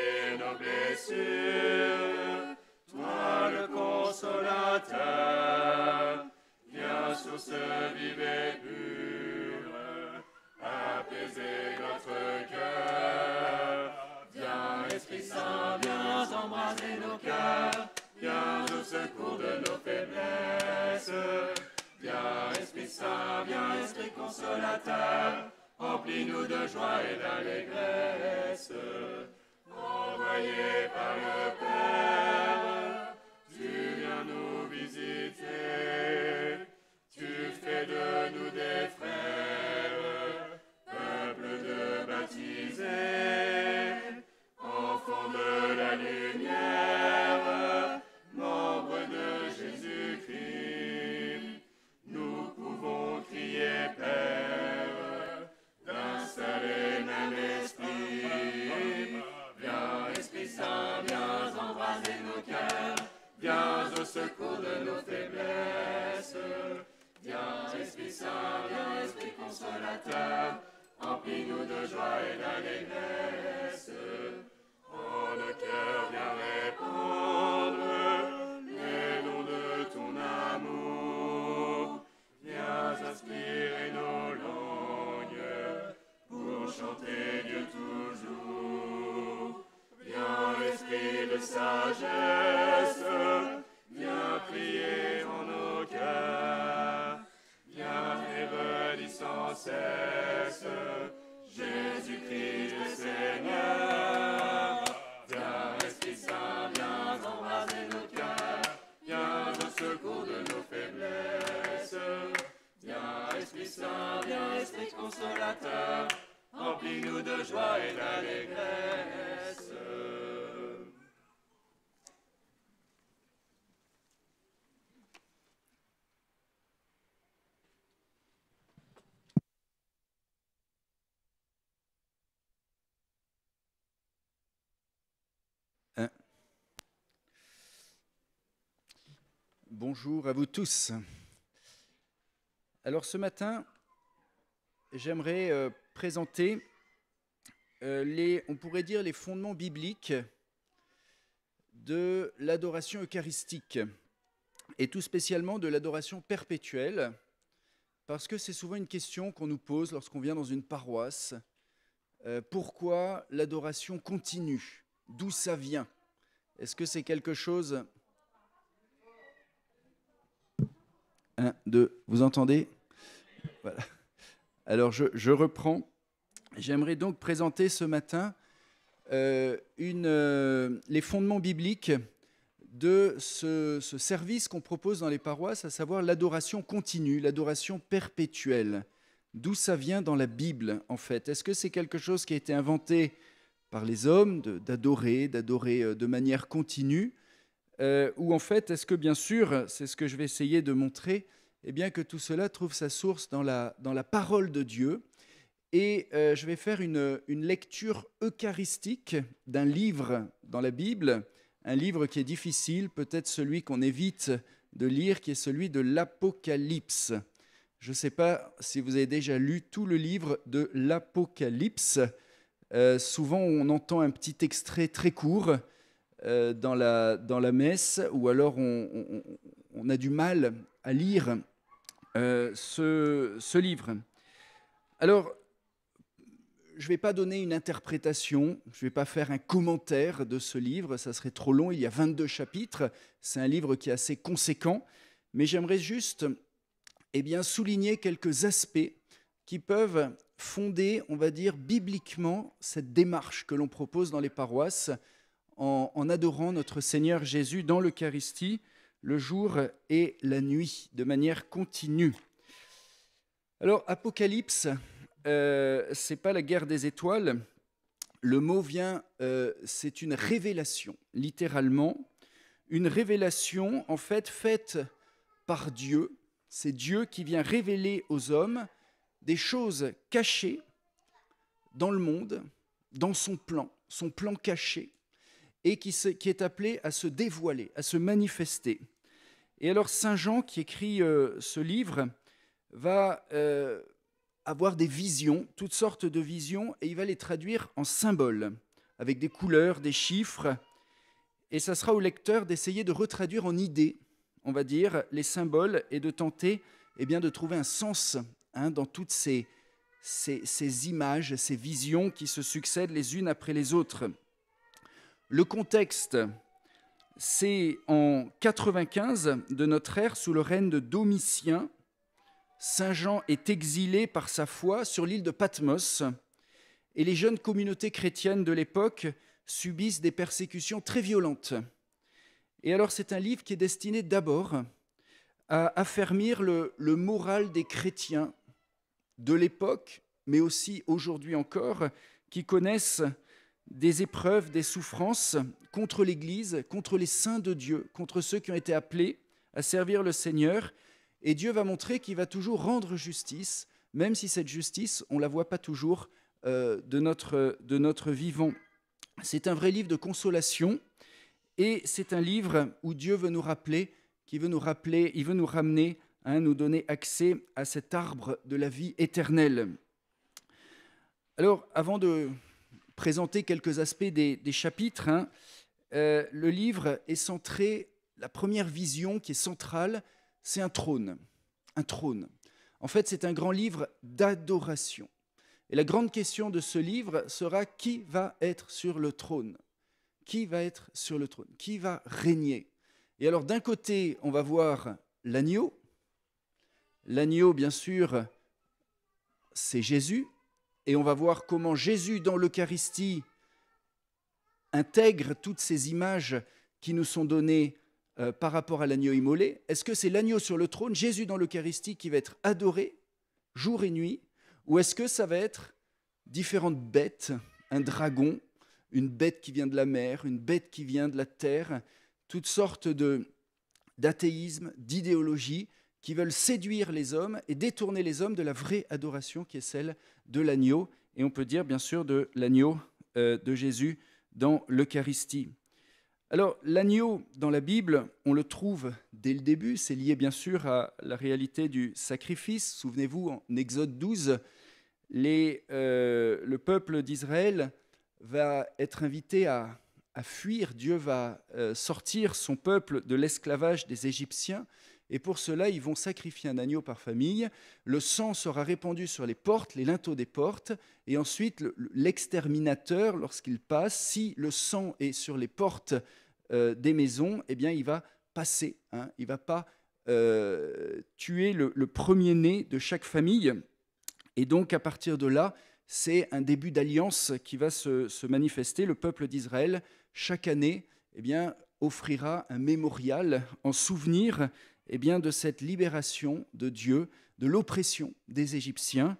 et nos blessures. Toi le consolateur, viens sur ce vivre pur, apaiser notre cœur. Viens Esprit Saint, viens embraser nos cœurs, viens au secours de nos faiblesses. Viens Esprit Saint, viens Esprit consolateur, remplis-nous de joie et d'allégresse. Voyez par le Père, tu viens nous visiter, tu fais de nous des cours de nos faiblesses. Viens, Esprit Saint, viens, Esprit Consolateur, emplis-nous de joie et d'allégresse. Oh, le cœur, viens répandre les noms de ton amour. Viens inspirer nos langues pour chanter Dieu toujours. Viens, Esprit de sagesse. Viens prier en nos cœurs, viens et sans cesse, Jésus-Christ le Seigneur. Viens, Esprit Saint, viens embraser nos cœurs, viens au secours de nos faiblesses. Viens, Esprit Saint, viens, Esprit Consolateur, remplis-nous de joie et d'allégresse. Bonjour à vous tous. Alors ce matin, j'aimerais euh, présenter euh, les, on pourrait dire, les fondements bibliques de l'adoration eucharistique, et tout spécialement de l'adoration perpétuelle, parce que c'est souvent une question qu'on nous pose lorsqu'on vient dans une paroisse. Euh, pourquoi l'adoration continue D'où ça vient Est-ce que c'est quelque chose 1, 2, vous entendez Alors je, reprends. J'aimerais donc présenter ce matin euh, une, euh, les fondements bibliques de ce, ce service qu'on propose dans les paroisses, à savoir l'adoration continue, l'adoration perpétuelle. D'où ça vient dans la Bible, en fait Est-ce que c'est quelque chose qui a été inventé par les hommes, d'adorer, d'adorer euh, de manière continue euh, Ou en fait, est-ce que bien sûr, c'est ce que je vais essayer de montrer, eh bien que tout cela trouve sa source dans la, parole de Dieu. Et euh, je vais faire une, lecture eucharistique d'un livre dans la Bible, un livre qui est difficile, peut-être celui qu'on évite de lire, qui est celui de l'Apocalypse. Je ne sais pas si vous avez déjà lu tout le livre de l'Apocalypse. Euh, souvent, on entend un petit extrait très court, euh, dans, la, dans la messe, ou alors on, on, a du mal à lire euh, ce, ce, livre. Alors, je ne vais pas donner une interprétation, je ne vais pas faire un commentaire de ce livre, ça serait trop long, il y a 22 chapitres, c'est un livre qui est assez conséquent, mais j'aimerais juste et eh bien, souligner quelques aspects qui peuvent fonder, on va dire, bibliquement cette démarche que l'on propose dans les paroisses, en, adorant notre Seigneur Jésus dans l'Eucharistie le jour et la nuit, de manière continue. Alors, Apocalypse, euh, c'est pas la guerre des étoiles. Le mot vient, euh, c'est une révélation, littéralement. Une révélation, en fait, faite par Dieu. C'est Dieu qui vient révéler aux hommes des choses cachées dans le monde, dans son plan, son plan caché et qui, est appelé à se dévoiler, à se manifester. Et alors Saint Jean, qui écrit euh, ce livre, va euh, avoir des visions, toutes sortes de visions, et il va les traduire en symboles, avec des couleurs, des chiffres, et ça sera au lecteur d'essayer de retraduire en idées, on va dire, les symboles, et de tenter eh bien, de trouver un sens hein, dans toutes ces images, ces visions qui se succèdent les unes après les autres. Le contexte, c'est en 95 de notre ère, sous le règne de Domitien, Saint Jean est exilé par sa foi sur l'île de Patmos, et les jeunes communautés chrétiennes de l'époque subissent des persécutions très violentes. Et alors c'est un livre qui est destiné d'abord à affermir le, le, moral des chrétiens de l'époque, mais aussi aujourd'hui encore, qui connaissent des épreuves, des souffrances contre l'Église, contre les saints de Dieu, contre ceux qui ont été appelés à servir le Seigneur. Et Dieu va montrer qu'il va toujours rendre justice, même si cette justice, on ne la voit pas toujours euh, de, notre, de notre vivant. C'est un vrai livre de consolation et c'est un livre où Dieu veut nous rappeler, qui veut nous rappeler, il veut nous ramener, hein, nous donner accès à cet arbre de la vie éternelle. Alors, avant de présenter quelques aspects des, chapitres. Hein. Euh, le livre est centré, la première vision qui est centrale, c'est un trône. Un trône. En fait, c'est un grand livre d'adoration. Et la grande question de ce livre sera qui va être sur le trône Qui va être sur le trône Qui va régner Et alors d'un côté, on va voir l'agneau. L'agneau, bien sûr, c'est Jésus, et on va voir comment Jésus dans l'Eucharistie intègre toutes ces images qui nous sont données euh, par rapport à l'agneau immolé. Est-ce que c'est l'agneau sur le trône, Jésus dans l'Eucharistie, qui va être adoré jour et nuit, ou est-ce que ça va être différentes bêtes, un dragon, une bête qui vient de la mer, une bête qui vient de la terre, toutes sortes de d'athéisme, d'idéologie qui veulent séduire les hommes et détourner les hommes de la vraie adoration qui est celle de l'agneau, et on peut dire bien sûr de l'agneau euh, de Jésus dans l'Eucharistie. Alors l'agneau dans la Bible, on le trouve dès le début, c'est lié bien sûr à la réalité du sacrifice. Souvenez-vous, en Exode 12, les, euh, le peuple d'Israël va être invité à, fuir, Dieu va euh, sortir son peuple de l'esclavage des Égyptiens, et pour cela, ils vont sacrifier un agneau par famille. Le sang sera répandu sur les portes, les linteaux des portes. Et ensuite, l'exterminateur, lorsqu'il passe, si le sang est sur les portes euh, des maisons, eh bien, il va passer. Hein. Il ne va pas euh, tuer le, premier-né de chaque famille. Et donc, à partir de là, c'est un début d'alliance qui va se, se, manifester. Le peuple d'Israël, chaque année, eh bien, offrira un mémorial en souvenir eh bien, de cette libération de Dieu, de l'oppression des Égyptiens.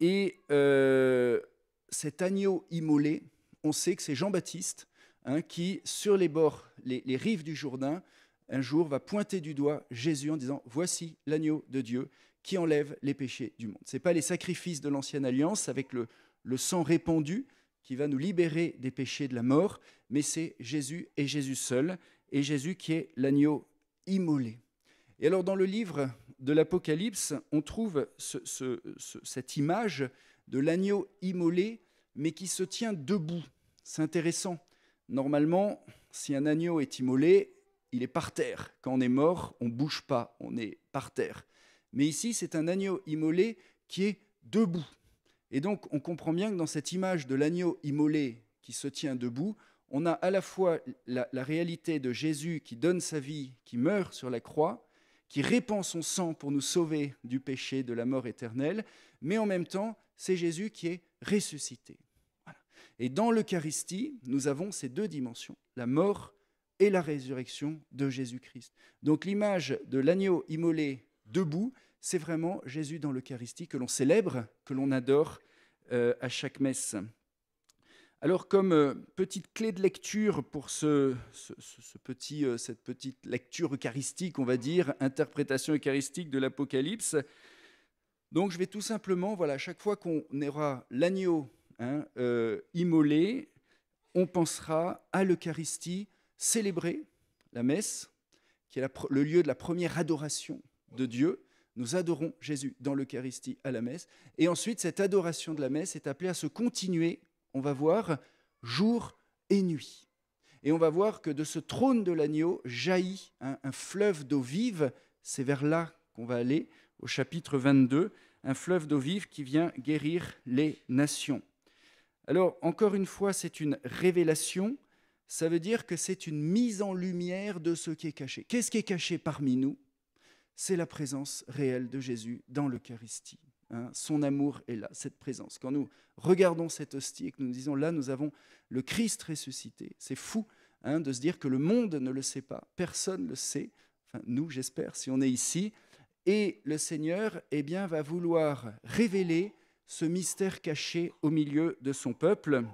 Et euh, cet agneau immolé, on sait que c'est Jean-Baptiste hein, qui, sur les bords, les, rives du Jourdain, un jour va pointer du doigt Jésus en disant Voici l'agneau de Dieu qui enlève les péchés du monde. Ce n'est pas les sacrifices de l'ancienne alliance avec le sang répandu qui va nous libérer des péchés de la mort, mais c'est Jésus et Jésus seul, et Jésus qui est l'agneau immolé. Et alors dans le livre de l'Apocalypse, on trouve cette image de l'agneau immolé, mais qui se tient debout. C'est intéressant. Normalement, si un agneau est immolé, il est par terre. Quand on est mort, on ne bouge pas, on est par terre. Mais ici, c'est un agneau immolé qui est debout. Et donc, on comprend bien que dans cette image de l'agneau immolé qui se tient debout, on a à la fois la réalité de Jésus qui donne sa vie, qui meurt sur la croix, qui répand son sang pour nous sauver du péché, de la mort éternelle, mais en même temps, c'est Jésus qui est ressuscité. Et dans l'Eucharistie, nous avons ces deux dimensions, la mort et la résurrection de Jésus-Christ. Donc l'image de l'agneau immolé debout, c'est vraiment Jésus dans l'Eucharistie que l'on célèbre, que l'on adore euh, à chaque messe. Alors comme euh, petite clé de lecture pour ce, euh, cette petite lecture eucharistique, on va dire, interprétation eucharistique de l'Apocalypse, donc je vais tout simplement, voilà, chaque fois qu'on aura l'agneau hein, euh, immolé, on pensera à l'Eucharistie, célébrer la messe, qui est le lieu de la première adoration de Dieu. Nous adorons Jésus dans l'Eucharistie à la messe. Et ensuite, cette adoration de la messe est appelée à se continuer on va voir jour et nuit. Et on va voir que de ce trône de l'agneau jaillit un, fleuve d'eau vive. C'est vers là qu'on va aller au chapitre 22, un fleuve d'eau vive qui vient guérir les nations. Alors, encore une fois, c'est une révélation. Ça veut dire que c'est une mise en lumière de ce qui est caché. Qu'est-ce qui est caché parmi nous C'est la présence réelle de Jésus dans l'Eucharistie. Hein, son amour est là, cette présence. Quand nous regardons cet hostie et que nous disons, là, nous avons le Christ ressuscité, c'est fou hein, de se dire que le monde ne le sait pas, personne ne le sait, enfin, nous, j'espère, si on est ici, et le Seigneur eh bien, va vouloir révéler ce mystère caché au milieu de son peuple.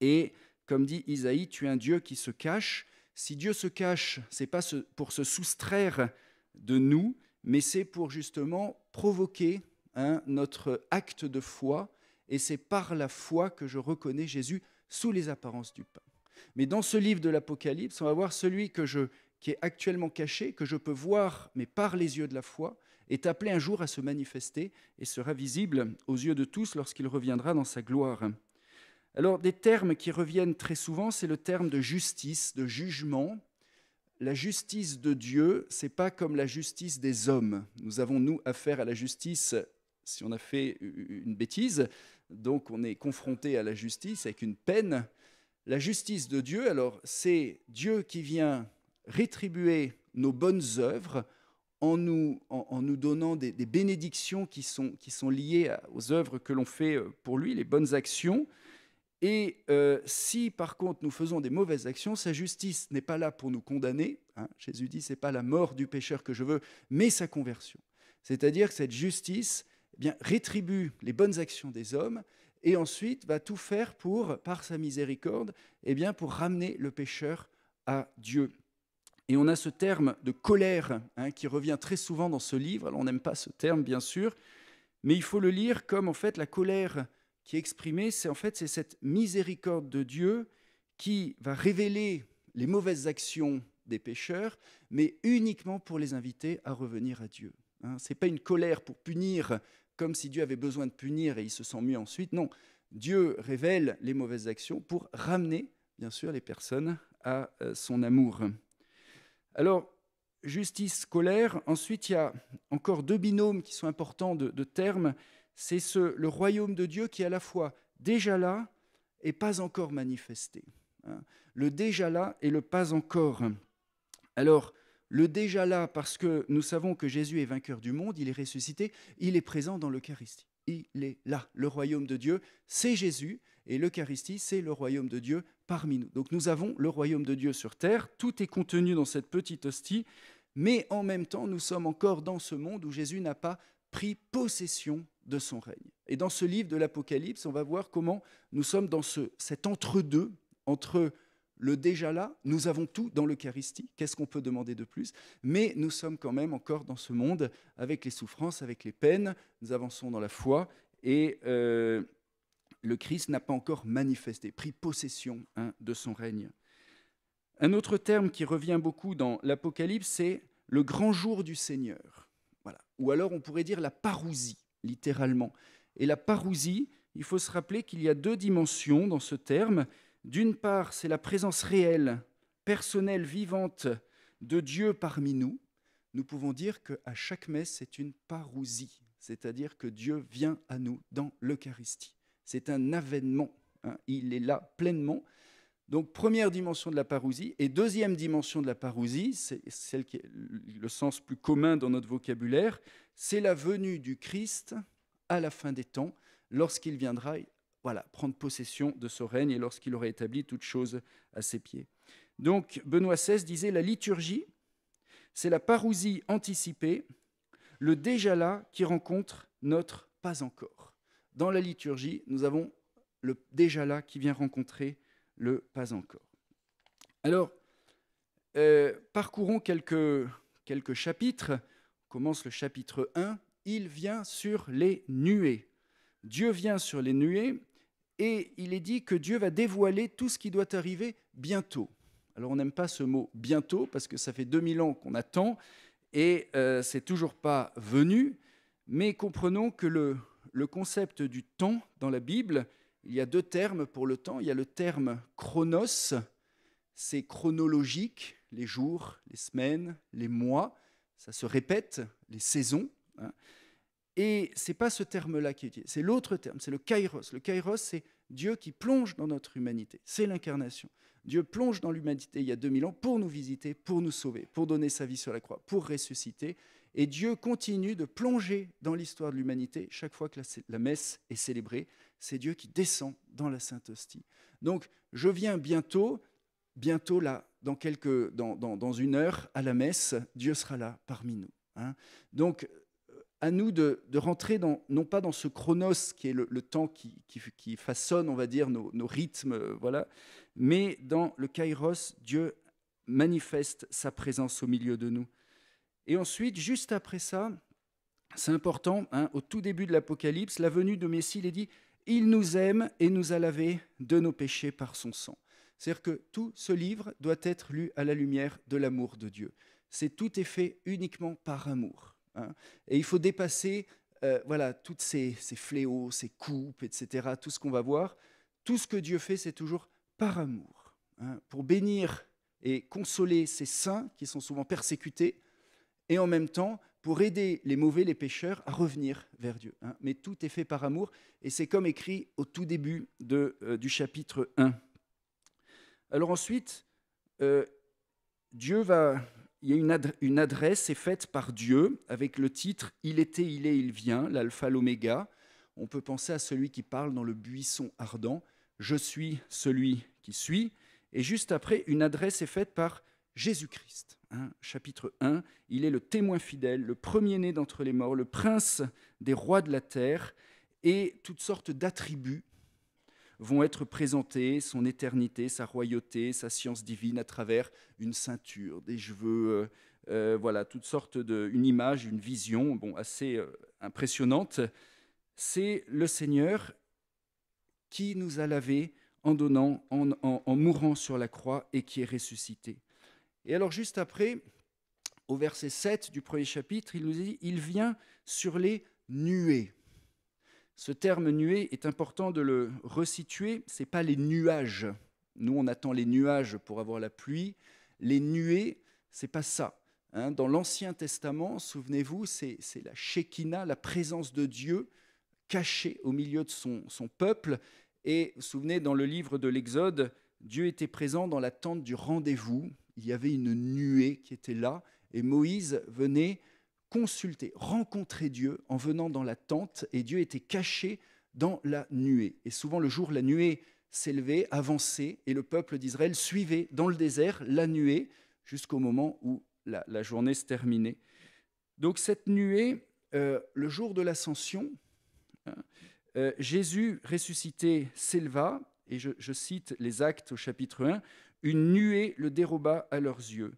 Et comme dit Isaïe, tu es un Dieu qui se cache. Si Dieu se cache, c'est pas pour se soustraire de nous, mais c'est pour justement provoquer Hein, notre acte de foi, et c'est par la foi que je reconnais Jésus sous les apparences du pain. Mais dans ce livre de l'Apocalypse, on va voir celui que je, qui est actuellement caché, que je peux voir, mais par les yeux de la foi, est appelé un jour à se manifester et sera visible aux yeux de tous lorsqu'il reviendra dans sa gloire. Alors des termes qui reviennent très souvent, c'est le terme de justice, de jugement. La justice de Dieu, c'est pas comme la justice des hommes. Nous avons nous affaire à la justice si on a fait une bêtise, donc on est confronté à la justice avec une peine. La justice de Dieu, alors c'est Dieu qui vient rétribuer nos bonnes œuvres en nous, en, nous donnant des, bénédictions qui sont, qui sont liées aux œuvres que l'on fait euh, pour lui, les bonnes actions. Et euh, si par contre nous faisons des mauvaises actions, sa justice n'est pas là pour nous condamner. Hein. Jésus dit, c'est pas la mort du pécheur que je veux, mais sa conversion. C'est-à-dire que cette justice, eh rétribue les bonnes actions des hommes et ensuite va tout faire pour, par sa miséricorde, eh bien, pour ramener le pécheur à Dieu. Et on a ce terme de colère hein, qui revient très souvent dans ce livre. Alors on n'aime pas ce terme, bien sûr, mais il faut le lire comme en fait la colère qui est exprimée, c'est en fait c'est cette miséricorde de Dieu qui va révéler les mauvaises actions des pécheurs, mais uniquement pour les inviter à revenir à Dieu. Hein, ce n'est pas une colère pour punir comme si Dieu avait besoin de punir et il se sent mieux ensuite. Non, Dieu révèle les mauvaises actions pour ramener, bien sûr, les personnes à euh, son amour. Alors, justice scolaire, ensuite il y a encore deux binômes qui sont importants de, termes. C'est ce, le royaume de Dieu qui est à la fois déjà là et pas encore manifesté. Hein. Le déjà là et le pas encore. Alors, le déjà là, parce que nous savons que Jésus est vainqueur du monde, il est ressuscité, il est présent dans l'Eucharistie. Il est là, le royaume de Dieu, c'est Jésus, et l'Eucharistie, c'est le royaume de Dieu parmi nous. Donc nous avons le royaume de Dieu sur terre, tout est contenu dans cette petite hostie, mais en même temps, nous sommes encore dans ce monde où Jésus n'a pas pris possession de son règne. Et dans ce livre de l'Apocalypse, on va voir comment nous sommes dans ce, cet entre-deux, entre, -deux, entre le déjà là, nous avons tout dans l'Eucharistie, qu'est-ce qu'on peut demander de plus Mais nous sommes quand même encore dans ce monde avec les souffrances, avec les peines, nous avançons dans la foi et euh, le Christ n'a pas encore manifesté, pris possession hein, de son règne. Un autre terme qui revient beaucoup dans l'Apocalypse, c'est le grand jour du Seigneur. Voilà. Ou alors on pourrait dire la parousie, littéralement. Et la parousie, il faut se rappeler qu'il y a deux dimensions dans ce terme. D'une part, c'est la présence réelle, personnelle, vivante de Dieu parmi nous. Nous pouvons dire qu'à chaque messe, c'est une parousie, c'est-à-dire que Dieu vient à nous dans l'Eucharistie. C'est un avènement, hein, il est là pleinement. Donc première dimension de la parousie, et deuxième dimension de la parousie, c'est celle qui est le sens plus commun dans notre vocabulaire, c'est la venue du Christ à la fin des temps, lorsqu'il viendra voilà, prendre possession de ce règne et lorsqu'il aurait établi toute chose à ses pieds. Donc Benoît XVI disait la liturgie, c'est la parousie anticipée, le déjà là qui rencontre notre pas encore. Dans la liturgie, nous avons le déjà là qui vient rencontrer le pas encore. Alors, euh, parcourons quelques, quelques chapitres. On commence le chapitre 1. Il vient sur les nuées. Dieu vient sur les nuées et il est dit que Dieu va dévoiler tout ce qui doit arriver bientôt. Alors on n'aime pas ce mot bientôt parce que ça fait 2000 ans qu'on attend et euh, c'est toujours pas venu, mais comprenons que le, concept du temps dans la Bible, il y a deux termes pour le temps. Il y a le terme chronos, c'est chronologique, les jours, les semaines, les mois, ça se répète, les saisons. Hein. Et ce n'est pas ce terme-là qui est utilisé, c'est l'autre terme, c'est le kairos. Le kairos, c'est Dieu qui plonge dans notre humanité, c'est l'incarnation. Dieu plonge dans l'humanité il y a 2000 ans pour nous visiter, pour nous sauver, pour donner sa vie sur la croix, pour ressusciter. Et Dieu continue de plonger dans l'histoire de l'humanité chaque fois que la, messe est célébrée. C'est Dieu qui descend dans la Sainte Hostie. Donc, je viens bientôt, bientôt là, dans, quelques, dans, dans, une heure, à la messe, Dieu sera là parmi nous. Hein. Donc, à nous de, rentrer dans, non pas dans ce chronos qui est le, temps qui, façonne, on va dire, nos, rythmes, euh, voilà, mais dans le kairos, Dieu manifeste sa présence au milieu de nous. Et ensuite, juste après ça, c'est important, hein, au tout début de l'Apocalypse, la venue de Messie, il est dit, il nous aime et nous a lavé de nos péchés par son sang. C'est-à-dire que tout ce livre doit être lu à la lumière de l'amour de Dieu. C'est tout est fait uniquement par amour. Hein. Et il faut dépasser euh, voilà, tous ces, fléaux, ces coupes, etc., tout ce qu'on va voir. Tout ce que Dieu fait, c'est toujours par amour, hein, pour bénir et consoler ces saints qui sont souvent persécutés, et en même temps pour aider les mauvais, les pécheurs, à revenir vers Dieu. Hein. Mais tout est fait par amour, et c'est comme écrit au tout début de, euh, du chapitre 1. Alors ensuite, euh, Dieu va il y a une, adresse, une est faite par Dieu avec le titre Il était, il est, il vient, l'alpha, l'oméga. On peut penser à celui qui parle dans le buisson ardent Je suis celui qui suis. Et juste après, une adresse est faite par Jésus-Christ. Hein, chapitre 1, il est le témoin fidèle, le premier-né d'entre les morts, le prince des rois de la terre, et toutes sortes d'attributs vont être présentés, son éternité, sa royauté, sa science divine à travers une ceinture, des cheveux, euh, euh, voilà, toutes sortes de, une image, une vision, bon, assez euh, impressionnante. C'est le Seigneur qui nous a lavé en donnant, en, en mourant sur la croix et qui est ressuscité. Et alors juste après, au verset 7 du premier chapitre, il nous dit, il vient sur les nuées. Ce terme nuée est important de le resituer. Ce n'est pas les nuages. Nous, on attend les nuages pour avoir la pluie. Les nuées, c'est pas ça. Hein. dans l'Ancien Testament, souvenez-vous, c'est la Shekinah, la présence de Dieu cachée au milieu de son, peuple. Et souvenez, dans le livre de l'Exode, Dieu était présent dans la tente du rendez-vous. Il y avait une nuée qui était là. Et Moïse venait consulter, rencontrer Dieu en venant dans la tente, et Dieu était caché dans la nuée. Et souvent le jour, la nuée s'élevait, avançait, et le peuple d'Israël suivait dans le désert la nuée jusqu'au moment où la, journée se terminait. Donc cette nuée, euh, le jour de l'ascension, hein, euh, Jésus ressuscité s'éleva, et je, je cite les actes au chapitre 1, une nuée le déroba à leurs yeux.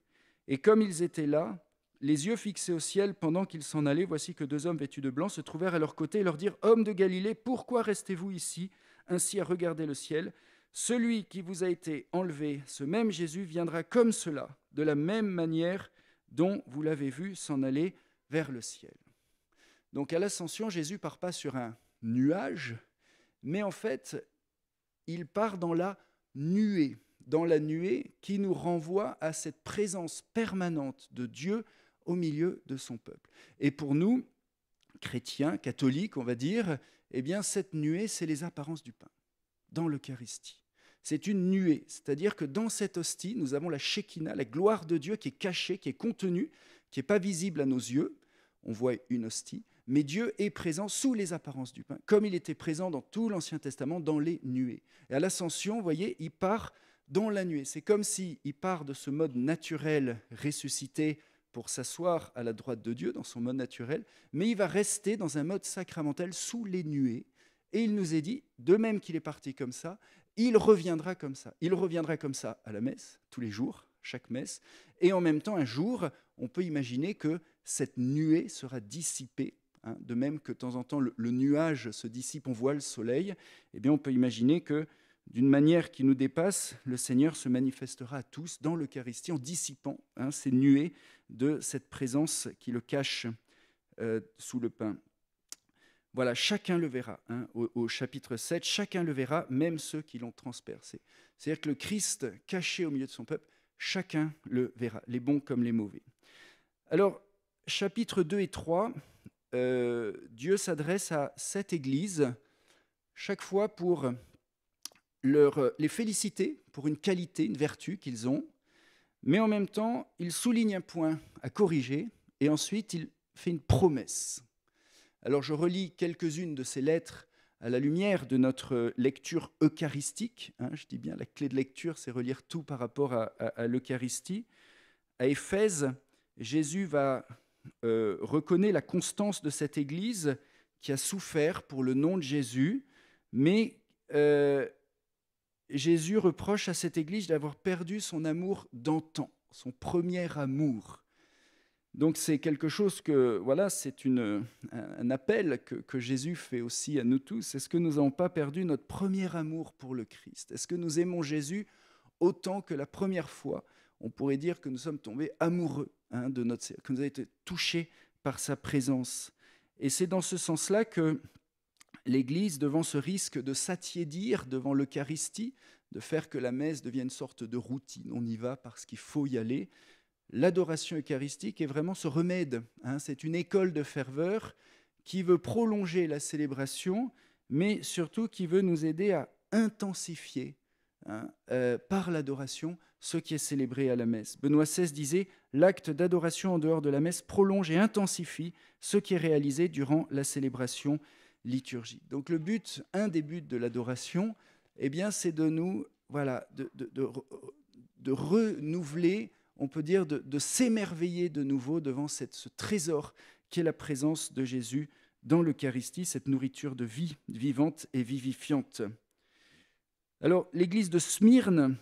Et comme ils étaient là, les yeux fixés au ciel pendant qu'ils s'en allaient, voici que deux hommes vêtus de blanc se trouvèrent à leur côté et leur dirent Homme de Galilée, pourquoi restez-vous ici, ainsi à regarder le ciel Celui qui vous a été enlevé, ce même Jésus, viendra comme cela, de la même manière dont vous l'avez vu s'en aller vers le ciel. Donc à l'ascension, Jésus part pas sur un nuage, mais en fait, il part dans la nuée, dans la nuée qui nous renvoie à cette présence permanente de Dieu au milieu de son peuple. Et pour nous, chrétiens, catholiques, on va dire, eh bien, cette nuée, c'est les apparences du pain dans l'Eucharistie. C'est une nuée, c'est-à-dire que dans cette hostie, nous avons la Shekinah, la gloire de Dieu qui est cachée, qui est contenue, qui n'est pas visible à nos yeux. On voit une hostie, mais Dieu est présent sous les apparences du pain, comme il était présent dans tout l'Ancien Testament, dans les nuées. Et à l'ascension, vous voyez, il part dans la nuée. C'est comme s'il part de ce mode naturel ressuscité pour s'asseoir à la droite de Dieu dans son mode naturel, mais il va rester dans un mode sacramentel sous les nuées. Et il nous est dit, de même qu'il est parti comme ça, il reviendra comme ça. Il reviendra comme ça à la messe, tous les jours, chaque messe. Et en même temps, un jour, on peut imaginer que cette nuée sera dissipée. Hein. de même que de temps en temps, le, nuage se dissipe, on voit le soleil. et eh bien, on peut imaginer que d'une manière qui nous dépasse, le Seigneur se manifestera à tous dans l'Eucharistie en dissipant hein, ces nuées de cette présence qui le cache euh, sous le pain. Voilà, chacun le verra. Hein, au, chapitre 7, chacun le verra, même ceux qui l'ont transpercé. C'est-à-dire que le Christ caché au milieu de son peuple, chacun le verra, les bons comme les mauvais. Alors, chapitre 2 et 3, euh, Dieu s'adresse à cette Église, chaque fois pour euh, les féliciter pour une qualité, une vertu qu'ils ont, mais en même temps, il souligne un point à corriger et ensuite il fait une promesse. Alors je relis quelques-unes de ces lettres à la lumière de notre lecture eucharistique. Hein, je dis bien la clé de lecture, c'est relire tout par rapport à, à l'Eucharistie. À Éphèse, Jésus va euh, reconnaître la constance de cette Église qui a souffert pour le nom de Jésus, mais euh, Jésus reproche à cette Église d'avoir perdu son amour d'antan, son premier amour. Donc c'est quelque chose que, voilà, c'est une, un appel que, Jésus fait aussi à nous tous. Est-ce que nous n'avons pas perdu notre premier amour pour le Christ Est-ce que nous aimons Jésus autant que la première fois On pourrait dire que nous sommes tombés amoureux hein, de notre que nous avons été touchés par sa présence. Et c'est dans ce sens-là que l'Église devant ce risque de s'attiédir devant l'Eucharistie, de faire que la messe devienne une sorte de routine. On y va parce qu'il faut y aller. L'adoration eucharistique est vraiment ce remède. Hein. c'est une école de ferveur qui veut prolonger la célébration, mais surtout qui veut nous aider à intensifier hein, euh, par l'adoration ce qui est célébré à la messe. Benoît XVI disait L'acte d'adoration en dehors de la messe prolonge et intensifie ce qui est réalisé durant la célébration liturgie. Donc le but, un des buts de l'adoration, eh bien, c'est de nous, voilà, de, renouveler, on peut dire, de, s'émerveiller de nouveau devant cette, ce trésor qu'est la présence de Jésus dans l'Eucharistie, cette nourriture de vie vivante et vivifiante. Alors, l'église de Smyrne,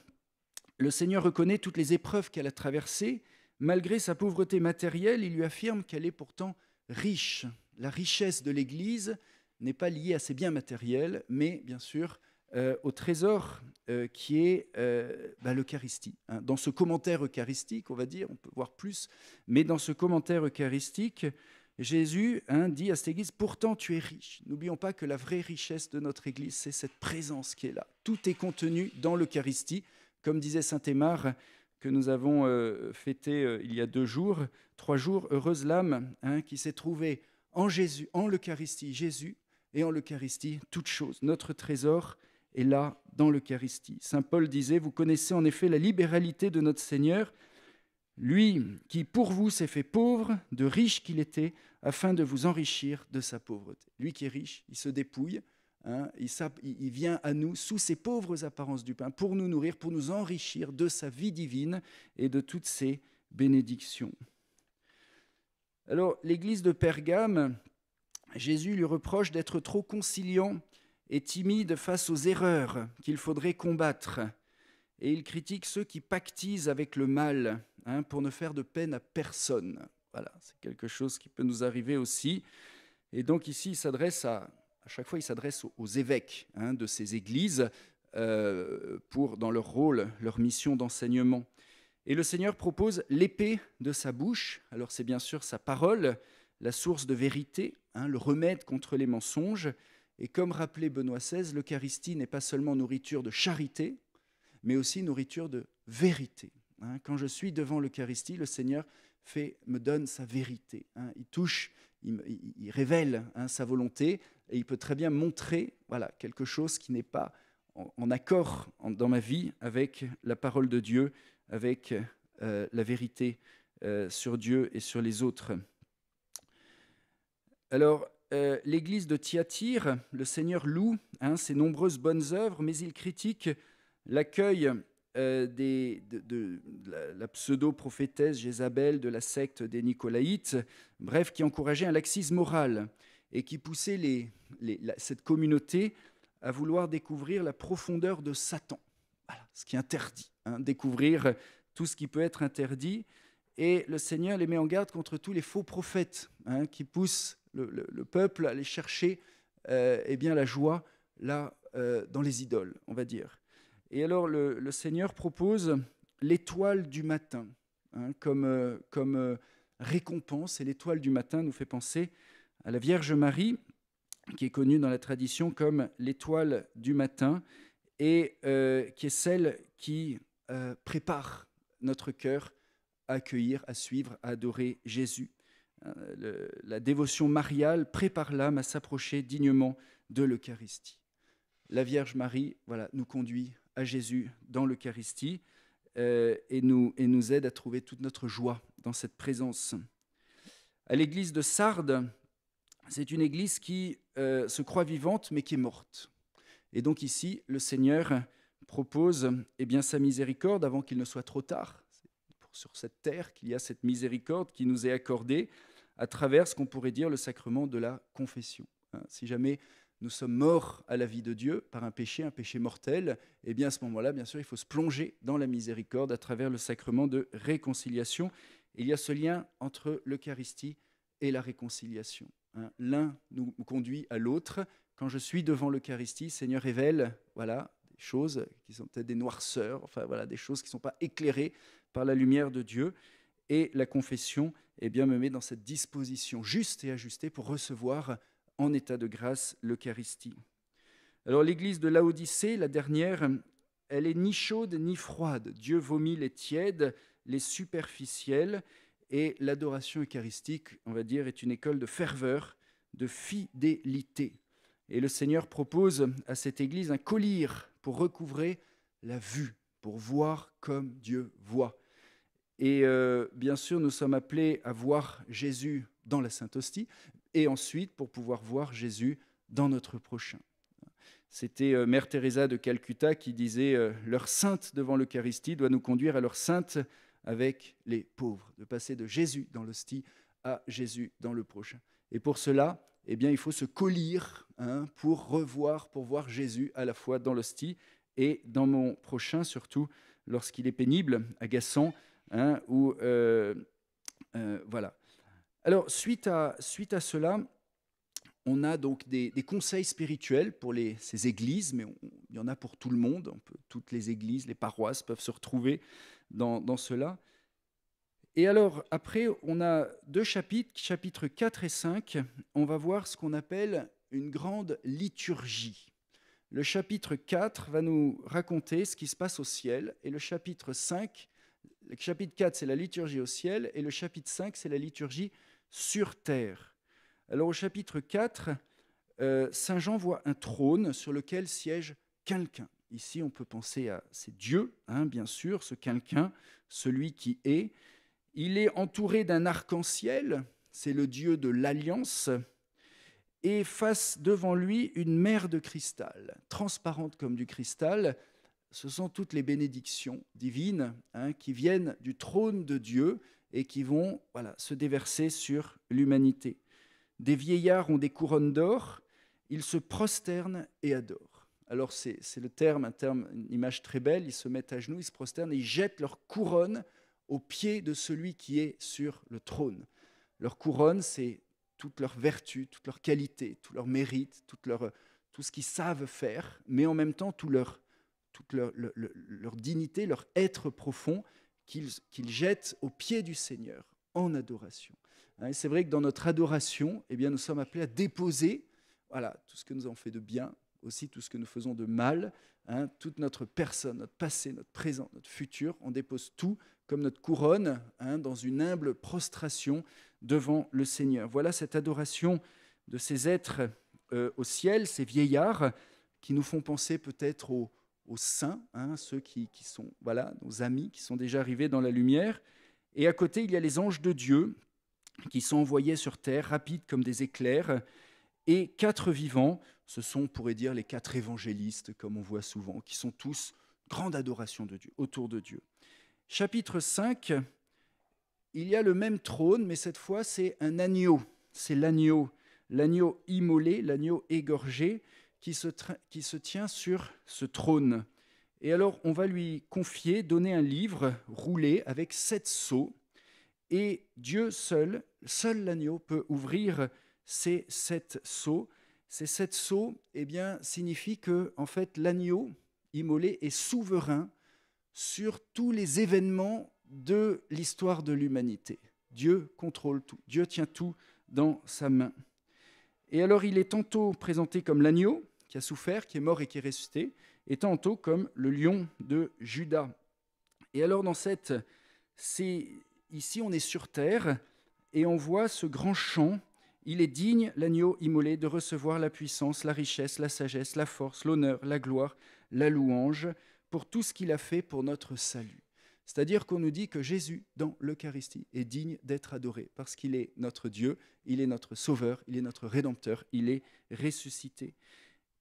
le Seigneur reconnaît toutes les épreuves qu'elle a traversées. Malgré sa pauvreté matérielle, il lui affirme qu'elle est pourtant riche. La richesse de l'Église, n'est pas lié à ses biens matériels, mais bien sûr euh, au trésor euh, qui est euh, bah, l'Eucharistie. Hein. Dans ce commentaire eucharistique, on va dire, on peut voir plus, mais dans ce commentaire eucharistique, Jésus hein, dit à cette Église, pourtant tu es riche. N'oublions pas que la vraie richesse de notre Église, c'est cette présence qui est là. Tout est contenu dans l'Eucharistie. Comme disait Saint Émar, que nous avons fêté il y a deux jours, trois jours, heureuse l'âme hein, qui s'est trouvée en Jésus, en l'Eucharistie, Jésus et en l'Eucharistie, toute chose, notre trésor est là dans l'Eucharistie. Saint Paul disait, vous connaissez en effet la libéralité de notre Seigneur, lui qui pour vous s'est fait pauvre, de riche qu'il était, afin de vous enrichir de sa pauvreté. Lui qui est riche, il se dépouille, hein, il, il vient à nous sous ses pauvres apparences du pain, pour nous nourrir, pour nous enrichir de sa vie divine et de toutes ses bénédictions. Alors l'Église de Pergame Jésus lui reproche d'être trop conciliant et timide face aux erreurs qu'il faudrait combattre. Et il critique ceux qui pactisent avec le mal hein, pour ne faire de peine à personne. Voilà, c'est quelque chose qui peut nous arriver aussi. Et donc ici, il s'adresse à, à chaque fois, il s'adresse aux, évêques hein, de ces églises euh, pour, dans leur rôle, leur mission d'enseignement. Et le Seigneur propose l'épée de sa bouche. Alors c'est bien sûr sa parole, la source de vérité, hein, le remède contre les mensonges. Et comme rappelait Benoît XVI, l'Eucharistie n'est pas seulement nourriture de charité, mais aussi nourriture de vérité. Hein. Quand je suis devant l'Eucharistie, le Seigneur me donne sa vérité. Hein. Il touche, il, révèle sa volonté, et il peut très bien montrer voilà, quelque chose qui n'est pas en, accord dans ma vie avec la parole de Dieu, avec euh, la vérité euh, sur Dieu et sur les autres. Alors, euh, l'église de Thyatire, le Seigneur loue hein, ses nombreuses bonnes œuvres, mais il critique l'accueil euh, de, la, pseudo-prophétesse Jézabel de la secte des Nicolaïtes, bref, qui encourageait un laxisme moral et qui poussait cette communauté à vouloir découvrir la profondeur de Satan, ce qui est interdit, hein, découvrir tout ce qui peut être interdit. Et le Seigneur les met en garde contre tous les faux prophètes hein, qui poussent le, peuple allait chercher euh, eh bien, la joie là, euh, dans les idoles, on va dire. Et alors le, Seigneur propose l'étoile du matin hein, comme, euh, comme récompense, et l'étoile du matin nous fait penser à la Vierge Marie, qui est connue dans la tradition comme l'étoile du matin, et qui est celle qui prépare notre cœur à accueillir, à suivre, à adorer Jésus. Euh, la dévotion mariale prépare l'âme à s'approcher dignement de l'Eucharistie. La Vierge Marie voilà, nous conduit à Jésus dans l'Eucharistie euh, et, nous, et nous aide à trouver toute notre joie dans cette présence. À l'église de Sardes, c'est une église qui euh, se croit vivante mais qui est morte. Et donc ici, le Seigneur propose eh bien, sa miséricorde avant qu'il ne soit trop tard sur cette terre qu'il y a cette miséricorde qui nous est accordée à travers ce qu'on pourrait dire le sacrement de la confession. Hein. si jamais nous sommes morts à la vie de Dieu par un péché, un péché mortel, et eh bien à ce moment-là, bien sûr, il faut se plonger dans la miséricorde à travers le sacrement de réconciliation. il y a ce lien entre l'Eucharistie et la réconciliation. Hein. L'un nous conduit à l'autre. Quand je suis devant l'Eucharistie, Seigneur révèle, voilà, choses qui sont peut-être des noirceurs, enfin voilà, des choses qui ne sont pas éclairées par la lumière de Dieu. Et la confession eh bien, me met dans cette disposition juste et ajustée pour recevoir en état de grâce l'Eucharistie. Alors l'église de Laodicée, la dernière, elle est ni chaude ni froide. Dieu vomit les tièdes, les superficiels, et l'adoration eucharistique, on va dire, est une école de ferveur, de fidélité. Et le Seigneur propose à cette Église un collier pour recouvrer la vue, pour voir comme Dieu voit. Et euh, bien sûr, nous sommes appelés à voir Jésus dans la Sainte Hostie, et ensuite pour pouvoir voir Jésus dans notre prochain. C'était euh, Mère Teresa de Calcutta qui disait euh, Leur sainte devant l'Eucharistie doit nous conduire à leur sainte avec les pauvres, de passer de Jésus dans l'hostie à Jésus dans le prochain. Et pour cela, eh bien, il faut se collir hein, pour revoir, pour voir Jésus à la fois dans l'hostie et dans mon prochain, surtout lorsqu'il est pénible, agaçant, hein, ou euh, euh, voilà. Alors, suite à, cela, on a donc des, conseils spirituels pour ces églises, mais il y en a pour tout le monde. toutes les églises, les paroisses peuvent se retrouver dans cela. Et alors, après, on a deux chapitres, chapitres 4 et 5. On va voir ce qu'on appelle une grande liturgie. Le chapitre 4 va nous raconter ce qui se passe au ciel, et le chapitre 5, le chapitre 4, c'est la liturgie au ciel, et le chapitre 5, c'est la liturgie sur terre. Alors au chapitre 4, euh, Saint Jean voit un trône sur lequel siège quelqu'un. Ici, on peut penser à c'est Dieu, hein, bien sûr, ce quelqu'un, celui qui est. Il est entouré d'un arc-en-ciel, c'est le dieu de l'alliance, et face devant lui une mer de cristal, transparente comme du cristal. Ce sont toutes les bénédictions divines hein, qui viennent du trône de Dieu et qui vont voilà, se déverser sur l'humanité. Des vieillards ont des couronnes d'or, ils se prosternent et adorent. Alors c'est le terme, un terme, une image très belle, ils se mettent à genoux, ils se prosternent et ils jettent leurs couronnes au pied de celui qui est sur le trône. Leur couronne, c'est toutes leurs vertus, toutes leurs qualités, tout leur mérite, euh, tout, ce qu'ils savent faire, mais en même temps toute leur, dignité, leur être profond qu'ils jettent au pied du Seigneur en adoration. Hein, c'est vrai que dans notre adoration, eh bien, nous sommes appelés à déposer voilà, tout ce que nous avons fait de bien, aussi tout ce que nous faisons de mal, hein. toute notre personne, notre passé, notre présent, notre futur. On dépose tout comme notre couronne hein, dans une humble prostration devant le Seigneur. Voilà cette adoration de ces êtres euh, au ciel, ces vieillards, qui nous font penser peut-être aux, saints, hein, ceux qui, sont voilà nos amis, qui sont déjà arrivés dans la lumière. Et à côté, il y a les anges de Dieu qui sont envoyés sur terre, rapides comme des éclairs, et quatre vivants, ce sont, on pourrait dire, les quatre évangélistes, comme on voit souvent, qui sont tous grande adoration de Dieu, autour de Dieu. Chapitre 5, il y a le même trône, mais cette fois c'est un agneau, c'est l'agneau, l'agneau immolé, l'agneau égorgé, qui se, qui se tient sur ce trône. Et alors on va lui confier, donner un livre roulé avec sept sceaux, et Dieu seul, seul l'agneau peut ouvrir c'est sept sceaux. Ces sept sceaux eh bien, signifient que en fait, l'agneau immolé est souverain sur tous les événements de l'histoire de l'humanité. Dieu contrôle tout, Dieu tient tout dans sa main. Et alors il est tantôt présenté comme l'agneau qui a souffert, qui est mort et qui est ressuscité, et tantôt comme le lion de Judas. Et alors dans cette... C'est, ici on est sur terre et on voit ce grand champ il est digne, l'agneau immolé, de recevoir la puissance, la richesse, la sagesse, la force, l'honneur, la gloire, la louange, pour tout ce qu'il a fait pour notre salut. C'est-à-dire qu'on nous dit que Jésus, dans l'Eucharistie, est digne d'être adoré, parce qu'il est notre Dieu, il est notre Sauveur, il est notre Rédempteur, il est ressuscité.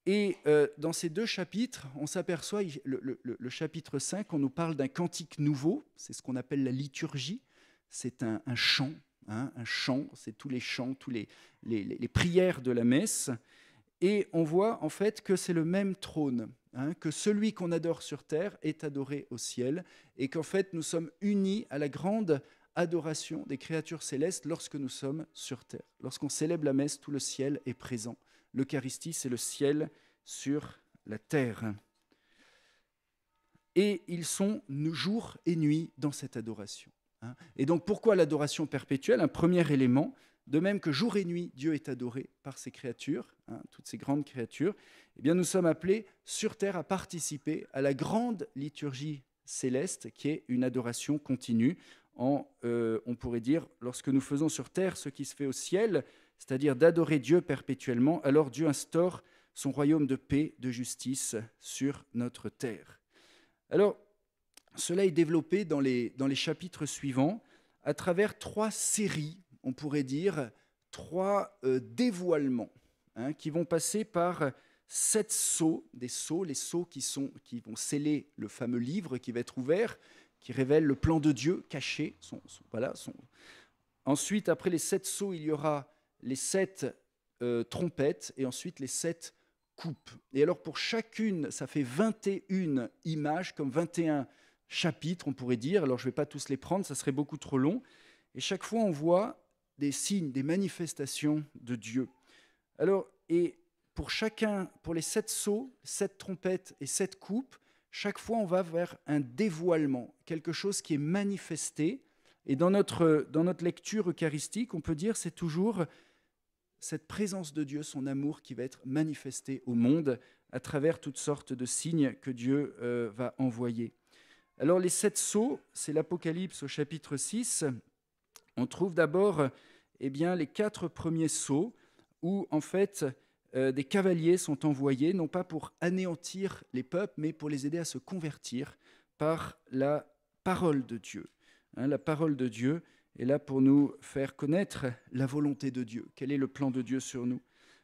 Et euh, dans ces deux chapitres, on s'aperçoit, le, chapitre 5, on nous parle d'un cantique nouveau, c'est ce qu'on appelle la liturgie, c'est un chant Hein, un chant, c'est tous les chants, tous les, les, prières de la messe. Et on voit en fait que c'est le même trône, hein, que celui qu'on adore sur terre est adoré au ciel, et qu'en fait nous sommes unis à la grande adoration des créatures célestes lorsque nous sommes sur terre. Lorsqu'on célèbre la messe, tout le ciel est présent. L'Eucharistie, c'est le ciel sur la terre. Et ils sont jour et nuit dans cette adoration. Hein. Et donc pourquoi l'adoration perpétuelle Un premier élément, de même que jour et nuit, Dieu est adoré par ses créatures, hein, toutes ces grandes créatures, eh bien nous sommes appelés sur terre à participer à la grande liturgie céleste qui est une adoration continue. Euh, on pourrait dire, lorsque nous faisons sur terre ce qui se fait au ciel, c'est-à-dire d'adorer Dieu perpétuellement, alors Dieu instaure son royaume de paix, de justice sur notre terre. Alors, cela est développé dans les, dans les chapitres suivants à travers trois séries, on pourrait dire, trois euh, dévoilements hein, qui vont passer par sept sceaux, des sceaux, les sceaux qui, sont, qui vont sceller le fameux livre qui va être ouvert, qui révèle le plan de Dieu caché. voilà, Ensuite, après les sept sceaux, il y aura les sept euh, trompettes et ensuite les sept coupes. Et alors pour chacune, ça fait 21 images, comme 21 chapitres, on pourrait dire. Alors je ne vais pas tous les prendre, ça serait beaucoup trop long. Et chaque fois, on voit des signes, des manifestations de Dieu. Alors, et pour chacun, pour les sept sauts, sept trompettes et sept coupes, chaque fois, on va vers un dévoilement, quelque chose qui est manifesté. Et dans notre, dans notre lecture eucharistique, on peut dire c'est toujours cette présence de Dieu, son amour qui va être manifesté au monde à travers toutes sortes de signes que Dieu euh, va envoyer. Alors les sept sceaux, c'est l'Apocalypse au chapitre 6. On trouve d'abord eh bien, les quatre premiers sceaux où en fait euh, des cavaliers sont envoyés, non pas pour anéantir les peuples, mais pour les aider à se convertir par la parole de Dieu. Hein, la parole de Dieu est là pour nous faire connaître la volonté de Dieu, quel est le plan de Dieu sur nous.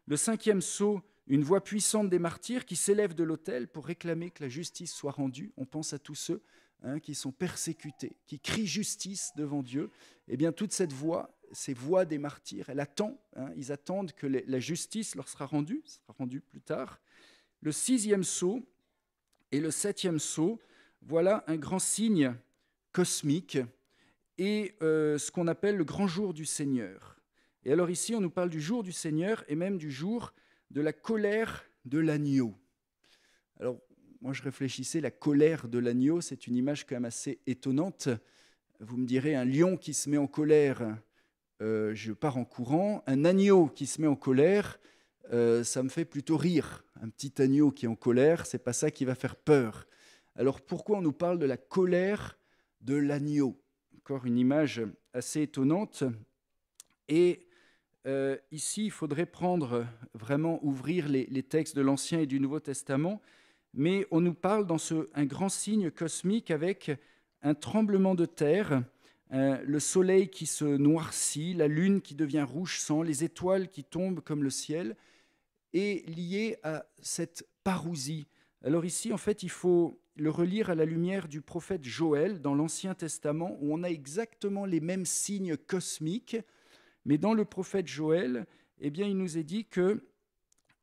Le cinquième sceau, une voix puissante des martyrs qui s'élève de l'autel pour réclamer que la justice soit rendue. On pense à tous ceux hein, qui sont persécutés, qui crient justice devant Dieu. Eh bien, toute cette voix, ces voix des martyrs, elle attend, hein, ils attendent que la justice leur sera rendue, sera rendue plus tard. Le sixième sceau et le septième sceau, voilà un grand signe cosmique et euh, ce qu'on appelle le grand jour du Seigneur. Et alors ici, on nous parle du jour du Seigneur et même du jour de la colère de l'agneau. Alors, moi, je réfléchissais, la colère de l'agneau, c'est une image quand même assez étonnante. Vous me direz, un lion qui se met en colère, euh, je pars en courant. Un agneau qui se met en colère, euh, ça me fait plutôt rire. Un petit agneau qui est en colère, c'est pas ça qui va faire peur. Alors pourquoi on nous parle de la colère de l'agneau Encore une image assez étonnante. Et euh, ici, il faudrait prendre euh, vraiment ouvrir les, textes de l'Ancien et du Nouveau Testament, mais on nous parle dans un grand signe cosmique avec un tremblement de terre, euh, le soleil qui se noircit, la lune qui devient rouge sang, les étoiles qui tombent comme le ciel, et lié à cette parousie. Alors ici, en fait, il faut le relire à la lumière du prophète Joël dans l'Ancien Testament, où on a exactement les mêmes signes cosmiques mais dans le prophète Joël, eh bien, il nous est dit que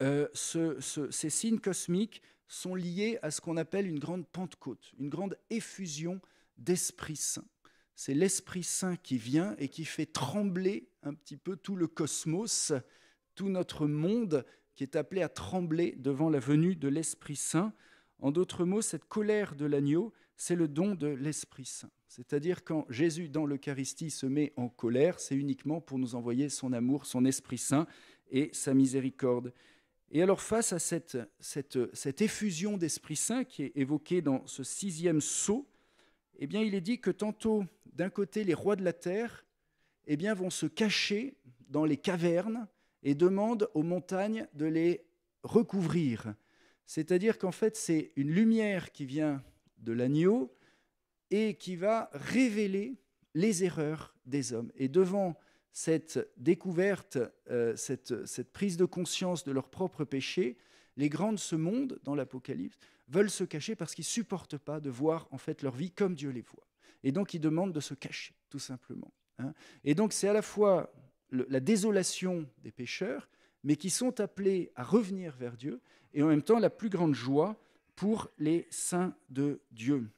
euh, ces signes cosmiques sont liés à ce qu'on appelle une grande Pentecôte, une grande effusion d'Esprit Saint. C'est l'Esprit Saint qui vient et qui fait trembler un petit peu tout le cosmos, tout notre monde qui est appelé à trembler devant la venue de l'Esprit Saint. En d'autres mots, cette colère de l'agneau, c'est le don de l'Esprit Saint. C'est-à-dire quand Jésus dans l'Eucharistie se met en colère, c'est uniquement pour nous envoyer son amour, son Esprit Saint et sa miséricorde. Et alors face à cette, effusion d'Esprit Saint qui est évoquée dans ce sixième sceau, eh bien il est dit que tantôt, d'un côté, les rois de la terre eh bien, vont se cacher dans les cavernes et demandent aux montagnes de les recouvrir. C'est-à-dire qu'en fait, c'est une lumière qui vient de l'agneau, et qui va révéler les erreurs des hommes. Et devant cette découverte, euh, cette, prise de conscience de leur propre péché, les grands de ce monde, dans l'Apocalypse, veulent se cacher parce qu'ils supportent pas de voir en fait leur vie comme Dieu les voit. Et donc ils demandent de se cacher, tout simplement. Hein. Et donc c'est à la fois la désolation des pécheurs, mais qui sont appelés à revenir vers Dieu, et en même temps la plus grande joie pour les saints de Dieu.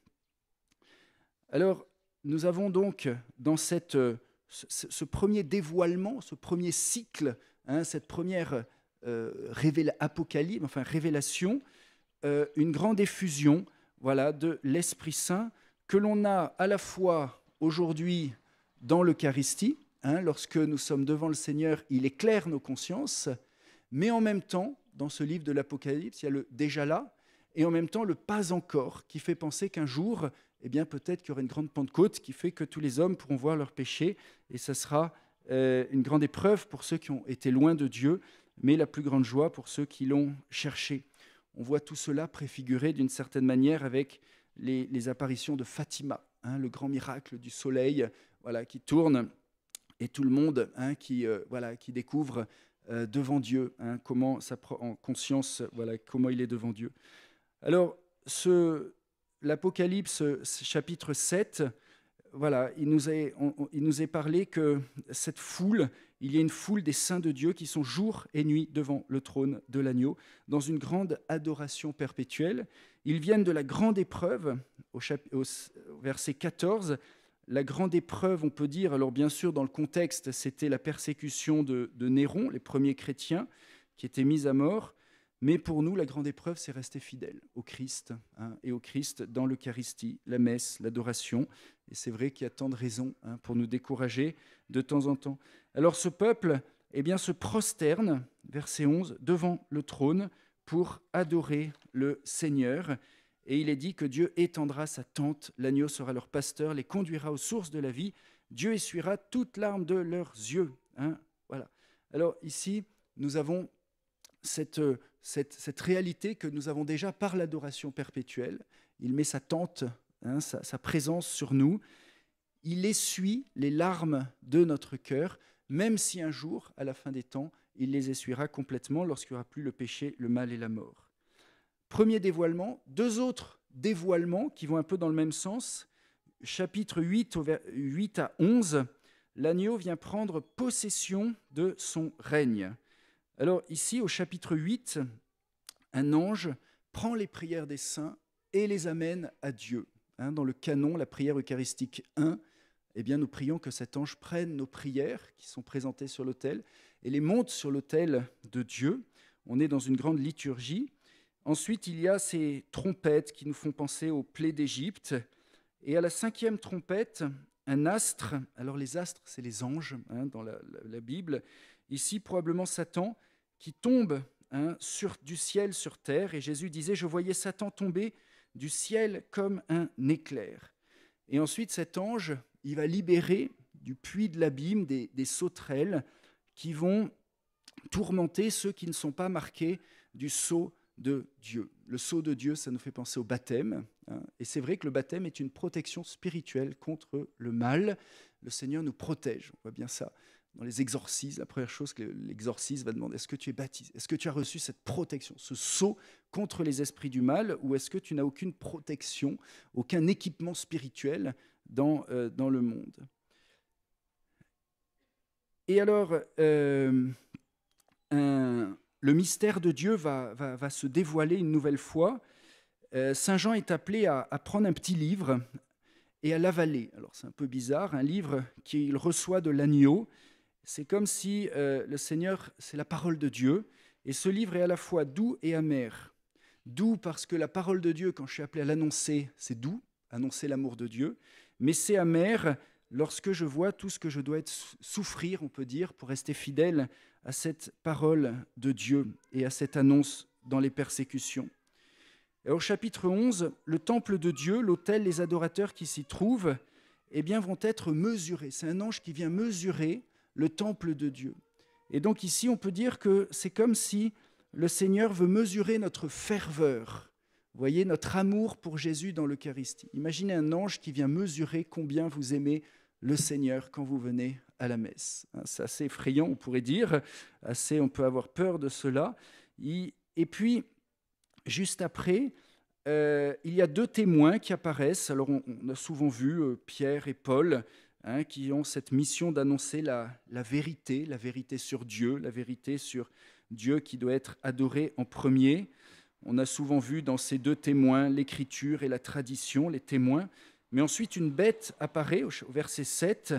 Alors, nous avons donc dans euh, ce, premier dévoilement, ce premier cycle, hein, cette première euh, apocalypse, enfin révélation, euh, une grande effusion voilà, de l'Esprit Saint que l'on a à la fois aujourd'hui dans l'Eucharistie, hein, lorsque nous sommes devant le Seigneur, il éclaire nos consciences, mais en même temps, dans ce livre de l'Apocalypse, il y a le déjà là, et en même temps le pas encore, qui fait penser qu'un jour, eh bien peut-être qu'il y aura une grande Pentecôte qui fait que tous les hommes pourront voir leurs péchés, et ça sera euh, une grande épreuve pour ceux qui ont été loin de Dieu, mais la plus grande joie pour ceux qui l'ont cherché. On voit tout cela préfiguré d'une certaine manière avec les, apparitions de Fatima, hein, le grand miracle du soleil voilà, qui tourne, et tout le monde hein, qui, euh, voilà, qui découvre euh, devant Dieu, hein, comment ça en conscience voilà, comment il est devant Dieu. Alors, ce, l'Apocalypse euh, chapitre 7, voilà, il nous, est, parlé que cette foule, il y a une foule des saints de Dieu qui sont jour et nuit devant le trône de l'agneau, dans une grande adoration perpétuelle. Ils viennent de la grande épreuve, au, verset 14. La grande épreuve, on peut dire, alors bien sûr, dans le contexte, c'était la persécution de Néron, les premiers chrétiens, qui étaient mis à mort. Mais pour nous, la grande épreuve, c'est rester fidèle au Christ hein, et au Christ dans l'Eucharistie, la messe, l'adoration. Et c'est vrai qu'il y a tant de raisons hein, pour nous décourager de temps en temps. Alors ce peuple eh bien, se prosterne, verset 11, devant le trône pour adorer le Seigneur. Et il est dit que Dieu étendra sa tente, l'agneau sera leur pasteur, les conduira aux sources de la vie, Dieu essuiera toute larme de leurs yeux. Hein, voilà. Alors ici, nous avons euh, cette, réalité que nous avons déjà par l'adoration perpétuelle. Il met sa tente, hein, sa, présence sur nous. Il essuie les larmes de notre cœur, même si un jour, à la fin des temps, il les essuiera complètement lorsqu'il n'y aura plus le péché, le mal et la mort. Premier dévoilement, deux autres dévoilements qui vont un peu dans le même sens. Chapitre 8, au 8 à 11, l'agneau vient prendre possession de son règne. Alors ici, au chapitre 8, un ange prend les prières des saints et les amène à Dieu. Hein, dans le canon, la prière eucharistique 1, eh bien, nous prions que cet ange prenne nos prières qui sont présentées sur l'autel et les monte sur l'autel de Dieu. On est dans une grande liturgie. Ensuite, il y a ces trompettes qui nous font penser aux plaies d'Égypte. Et à la cinquième trompette, un astre, alors les astres, c'est les anges hein, dans la Bible, ici probablement Satan, qui tombe hein, sur, du ciel sur terre. Et Jésus disait, je voyais Satan tomber du ciel comme un éclair. Et ensuite cet ange, il va libérer du puits de l'abîme des, sauterelles qui vont tourmenter ceux qui ne sont pas marqués du sceau de Dieu. Le sceau de Dieu, ça nous fait penser au baptême. Hein. et c'est vrai que le baptême est une protection spirituelle contre le mal. Le Seigneur nous protège, on voit bien ça dans les exorcismes, la première chose que l'exorciste va demander, est-ce que tu es baptisé Est-ce que tu as reçu cette protection, ce sceau contre les esprits du mal, ou est-ce que tu n'as aucune protection, aucun équipement spirituel dans, euh, dans le monde Et alors, euh, le mystère de Dieu va, va, va, se dévoiler une nouvelle fois. Euh, Saint Jean est appelé à, à prendre un petit livre et à l'avaler. Alors c'est un peu bizarre, un livre qu'il reçoit de l'agneau, c'est comme si euh, le Seigneur, c'est la parole de Dieu, et ce livre est à la fois doux et amer. Doux parce que la parole de Dieu, quand je suis appelé à l'annoncer, c'est doux, annoncer l'amour de Dieu, mais c'est amer lorsque je vois tout ce que je dois souffrir, on peut dire, pour rester fidèle à cette parole de Dieu et à cette annonce dans les persécutions. Et au chapitre 11, le temple de Dieu, l'autel, les adorateurs qui s'y trouvent, eh bien, vont être mesurés. C'est un ange qui vient mesurer le temple de Dieu. Et donc ici, on peut dire que c'est comme si le Seigneur veut mesurer notre ferveur, voyez, notre amour pour Jésus dans l'Eucharistie. Imaginez un ange qui vient mesurer combien vous aimez le Seigneur quand vous venez à la messe. Hein, c'est assez effrayant, on pourrait dire, assez, on peut avoir peur de cela. Et puis, juste après, euh, il y a deux témoins qui apparaissent. Alors, on, a souvent vu euh, Pierre et Paul Hein, qui ont cette mission d'annoncer la, la, vérité, la vérité sur Dieu, la vérité sur Dieu qui doit être adoré en premier. On a souvent vu dans ces deux témoins l'écriture et la tradition, les témoins. Mais ensuite, une bête apparaît au verset 7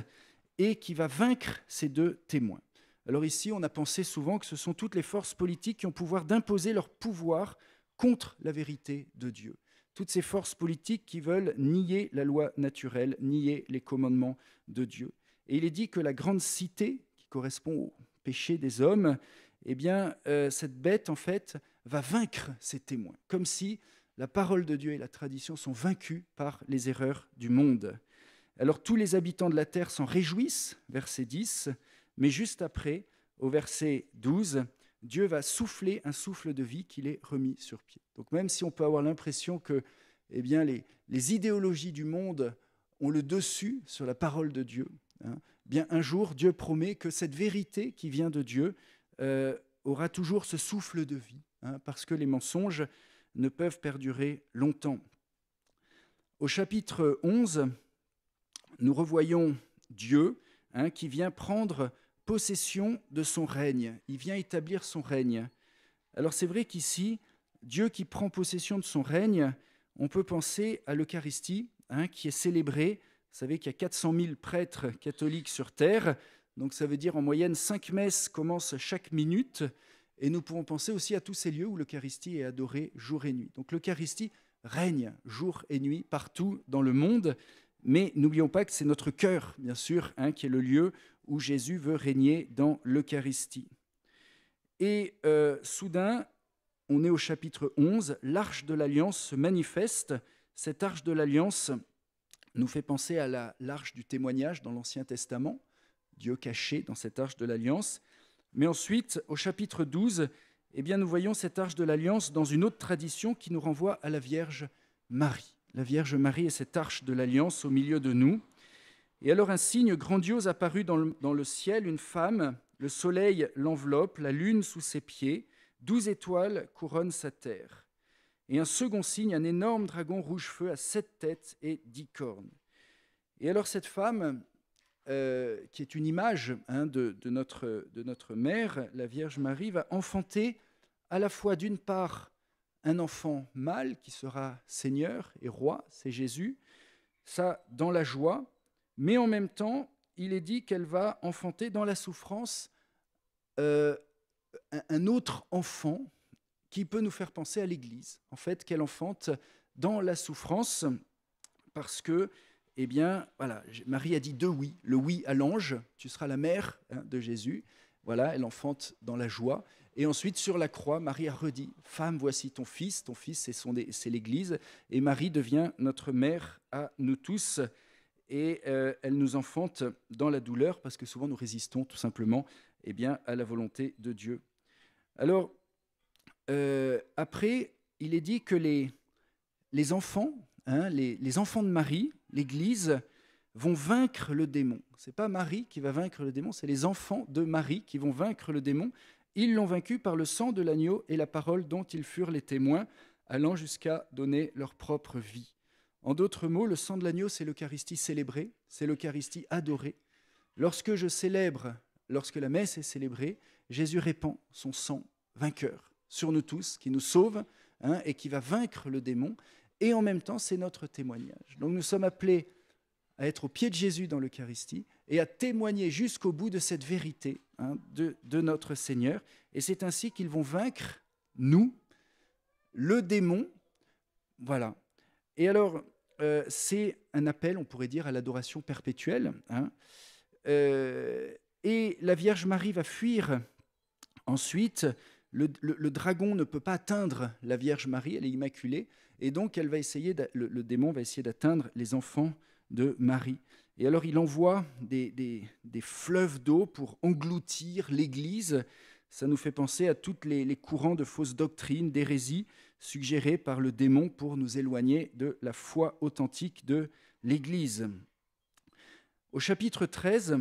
et qui va vaincre ces deux témoins. Alors ici, on a pensé souvent que ce sont toutes les forces politiques qui ont pouvoir d'imposer leur pouvoir contre la vérité de Dieu toutes ces forces politiques qui veulent nier la loi naturelle, nier les commandements de Dieu. Et il est dit que la grande cité, qui correspond au péché des hommes, eh bien, euh, cette bête, en fait, va vaincre ses témoins, comme si la parole de Dieu et la tradition sont vaincues par les erreurs du monde. Alors tous les habitants de la terre s'en réjouissent, verset 10, mais juste après, au verset 12, Dieu va souffler un souffle de vie qu'il est remis sur pied. Donc même si on peut avoir l'impression que eh bien, les, idéologies du monde ont le dessus sur la parole de Dieu, hein, bien un jour Dieu promet que cette vérité qui vient de Dieu euh, aura toujours ce souffle de vie, hein, parce que les mensonges ne peuvent perdurer longtemps. Au chapitre 11, nous revoyons Dieu hein, qui vient prendre possession de son règne. Il vient établir son règne. Alors c'est vrai qu'ici, Dieu qui prend possession de son règne, on peut penser à l'Eucharistie, hein, qui est célébrée. Vous savez qu'il y a 400 000 prêtres catholiques sur Terre, donc ça veut dire en moyenne cinq messes commencent chaque minute, et nous pouvons penser aussi à tous ces lieux où l'Eucharistie est adorée jour et nuit. Donc l'Eucharistie règne jour et nuit partout dans le monde, mais n'oublions pas que c'est notre cœur, bien sûr, hein, qui est le lieu où Jésus veut régner dans l'Eucharistie. Et euh, soudain, on est au chapitre 11, l'arche de l'alliance se manifeste. Cette arche de l'alliance nous fait penser à l'arche du témoignage dans l'Ancien Testament, Dieu caché dans cette arche de l'alliance. Mais ensuite, au chapitre 12, eh bien, nous voyons cette arche de l'alliance dans une autre tradition qui nous renvoie à la Vierge Marie. La Vierge Marie est cette arche de l'alliance au milieu de nous. Et alors un signe grandiose apparut dans le, ciel, une femme, le soleil l'enveloppe, la lune sous ses pieds, douze étoiles couronnent sa terre. Et un second signe, un énorme dragon rouge-feu à sept têtes et dix cornes. Et alors cette femme, euh, qui est une image hein, de notre mère, la Vierge Marie, va enfanter à la fois d'une part un enfant mâle qui sera Seigneur et roi, c'est Jésus, ça dans la joie, mais en même temps, il est dit qu'elle va enfanter dans la souffrance euh, un autre enfant qui peut nous faire penser à l'Église, en fait, qu'elle enfante dans la souffrance, parce que, eh bien, voilà, Marie a dit deux oui, le oui à l'ange, tu seras la mère hein, de Jésus, voilà, elle enfante dans la joie, et ensuite sur la croix, Marie a redit, femme, voici ton fils, ton fils, c'est l'Église, et Marie devient notre mère à nous tous et euh, elle nous enfante dans la douleur parce que souvent nous résistons tout simplement eh bien, à la volonté de Dieu. Alors, euh, après, il est dit que les, les enfants, hein, les, les, enfants de Marie, l'Église, vont vaincre le démon. Ce n'est pas Marie qui va vaincre le démon, c'est les enfants de Marie qui vont vaincre le démon. Ils l'ont vaincu par le sang de l'agneau et la parole dont ils furent les témoins, allant jusqu'à donner leur propre vie. En d'autres mots, le sang de l'agneau, c'est l'Eucharistie célébrée, c'est l'Eucharistie adorée. Lorsque je célèbre, lorsque la messe est célébrée, Jésus répand son sang vainqueur sur nous tous, qui nous sauve hein, et qui va vaincre le démon. Et en même temps, c'est notre témoignage. Donc nous sommes appelés à être au pied de Jésus dans l'Eucharistie et à témoigner jusqu'au bout de cette vérité hein, de notre Seigneur. Et c'est ainsi qu'ils vont vaincre, nous, le démon. Voilà. Et alors, euh, c'est un appel, on pourrait dire, à l'adoration perpétuelle. Hein. Euh, et la Vierge Marie va fuir. Ensuite, le, dragon ne peut pas atteindre la Vierge Marie, elle est immaculée, et donc elle va essayer le, démon va essayer d'atteindre les enfants de Marie. Et alors il envoie des, fleuves d'eau pour engloutir l'Église. Ça nous fait penser à tous les, courants de fausses doctrines, d'hérésies, suggéré par le démon pour nous éloigner de la foi authentique de l'Église. Au chapitre 13,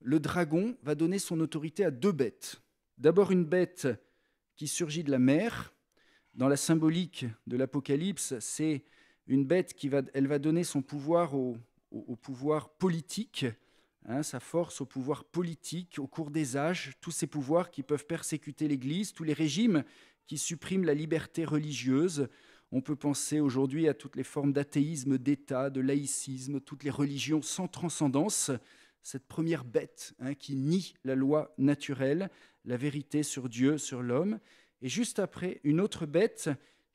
le dragon va donner son autorité à deux bêtes. D'abord une bête qui surgit de la mer. Dans la symbolique de l'Apocalypse, c'est une bête qui va, elle va donner son pouvoir au, pouvoir politique, hein, sa force au pouvoir politique au cours des âges, tous ces pouvoirs qui peuvent persécuter l'Église, tous les régimes qui supprime la liberté religieuse. On peut penser aujourd'hui à toutes les formes d'athéisme d'État, de laïcisme, toutes les religions sans transcendance. Cette première bête hein, qui nie la loi naturelle, la vérité sur Dieu, sur l'homme. Et juste après, une autre bête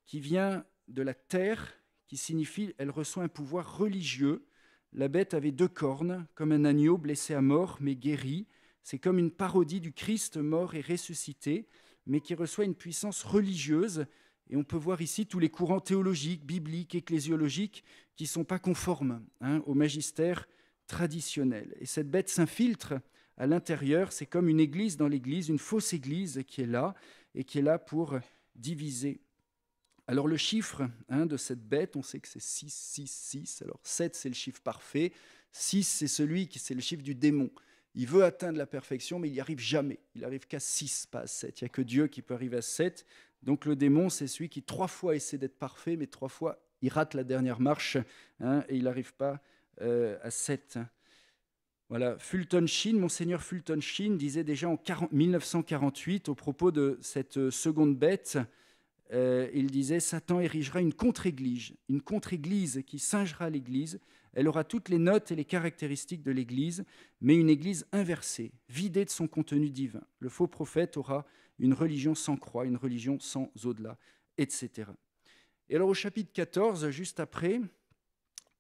qui vient de la terre, qui signifie elle reçoit un pouvoir religieux. La bête avait deux cornes, comme un agneau blessé à mort mais guéri. C'est comme une parodie du Christ mort et ressuscité mais qui reçoit une puissance religieuse. Et on peut voir ici tous les courants théologiques, bibliques, ecclésiologiques qui ne sont pas conformes hein, au magistère traditionnel. Et cette bête s'infiltre à l'intérieur, c'est comme une église dans l'église, une fausse église qui est là et qui est là pour diviser. Alors le chiffre hein, de cette bête, on sait que c'est 6, 6, 6. Alors 7, c'est le chiffre parfait. 6, c'est celui qui c'est le chiffre du démon. Il veut atteindre la perfection, mais il n'y arrive jamais. Il n'arrive qu'à 6, pas à 7. Il n'y a que Dieu qui peut arriver à 7. Donc le démon, c'est celui qui trois fois essaie d'être parfait, mais trois fois, il rate la dernière marche hein, et il n'arrive pas euh, à 7. Voilà, Fulton Sheen, monseigneur Fulton Sheen disait déjà en 1948 au propos de cette euh, seconde bête, euh, il disait Satan érigera une contre-église, une contre-église qui singera l'Église, elle aura toutes les notes et les caractéristiques de l'Église, mais une Église inversée, vidée de son contenu divin. Le faux prophète aura une religion sans croix, une religion sans au-delà, etc. Et alors au chapitre 14, juste après,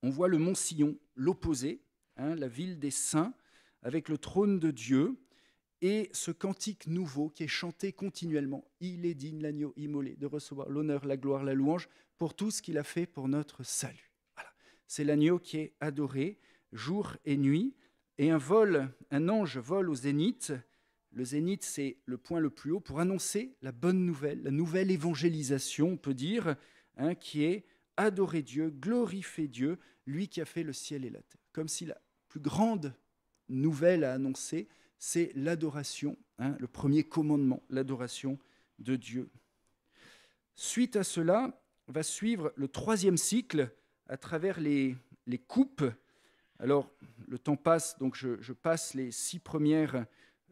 on voit le mont Sillon, l'opposé, hein, la ville des saints, avec le trône de Dieu, et ce cantique nouveau qui est chanté continuellement. Il est digne l'agneau immolé de recevoir l'honneur, la gloire, la louange pour tout ce qu'il a fait pour notre salut c'est l'agneau qui est adoré jour et nuit. Et un vol, un ange vole au zénith. Le zénith, c'est le point le plus haut pour annoncer la bonne nouvelle, la nouvelle évangélisation, on peut dire, hein, qui est adorer Dieu, glorifier Dieu, lui qui a fait le ciel et la terre. Comme si la plus grande nouvelle à annoncer, c'est l'adoration, hein, le premier commandement, l'adoration de Dieu. Suite à cela, va suivre le troisième cycle à travers les, les coupes. Alors, le temps passe, donc je, passe les six premières,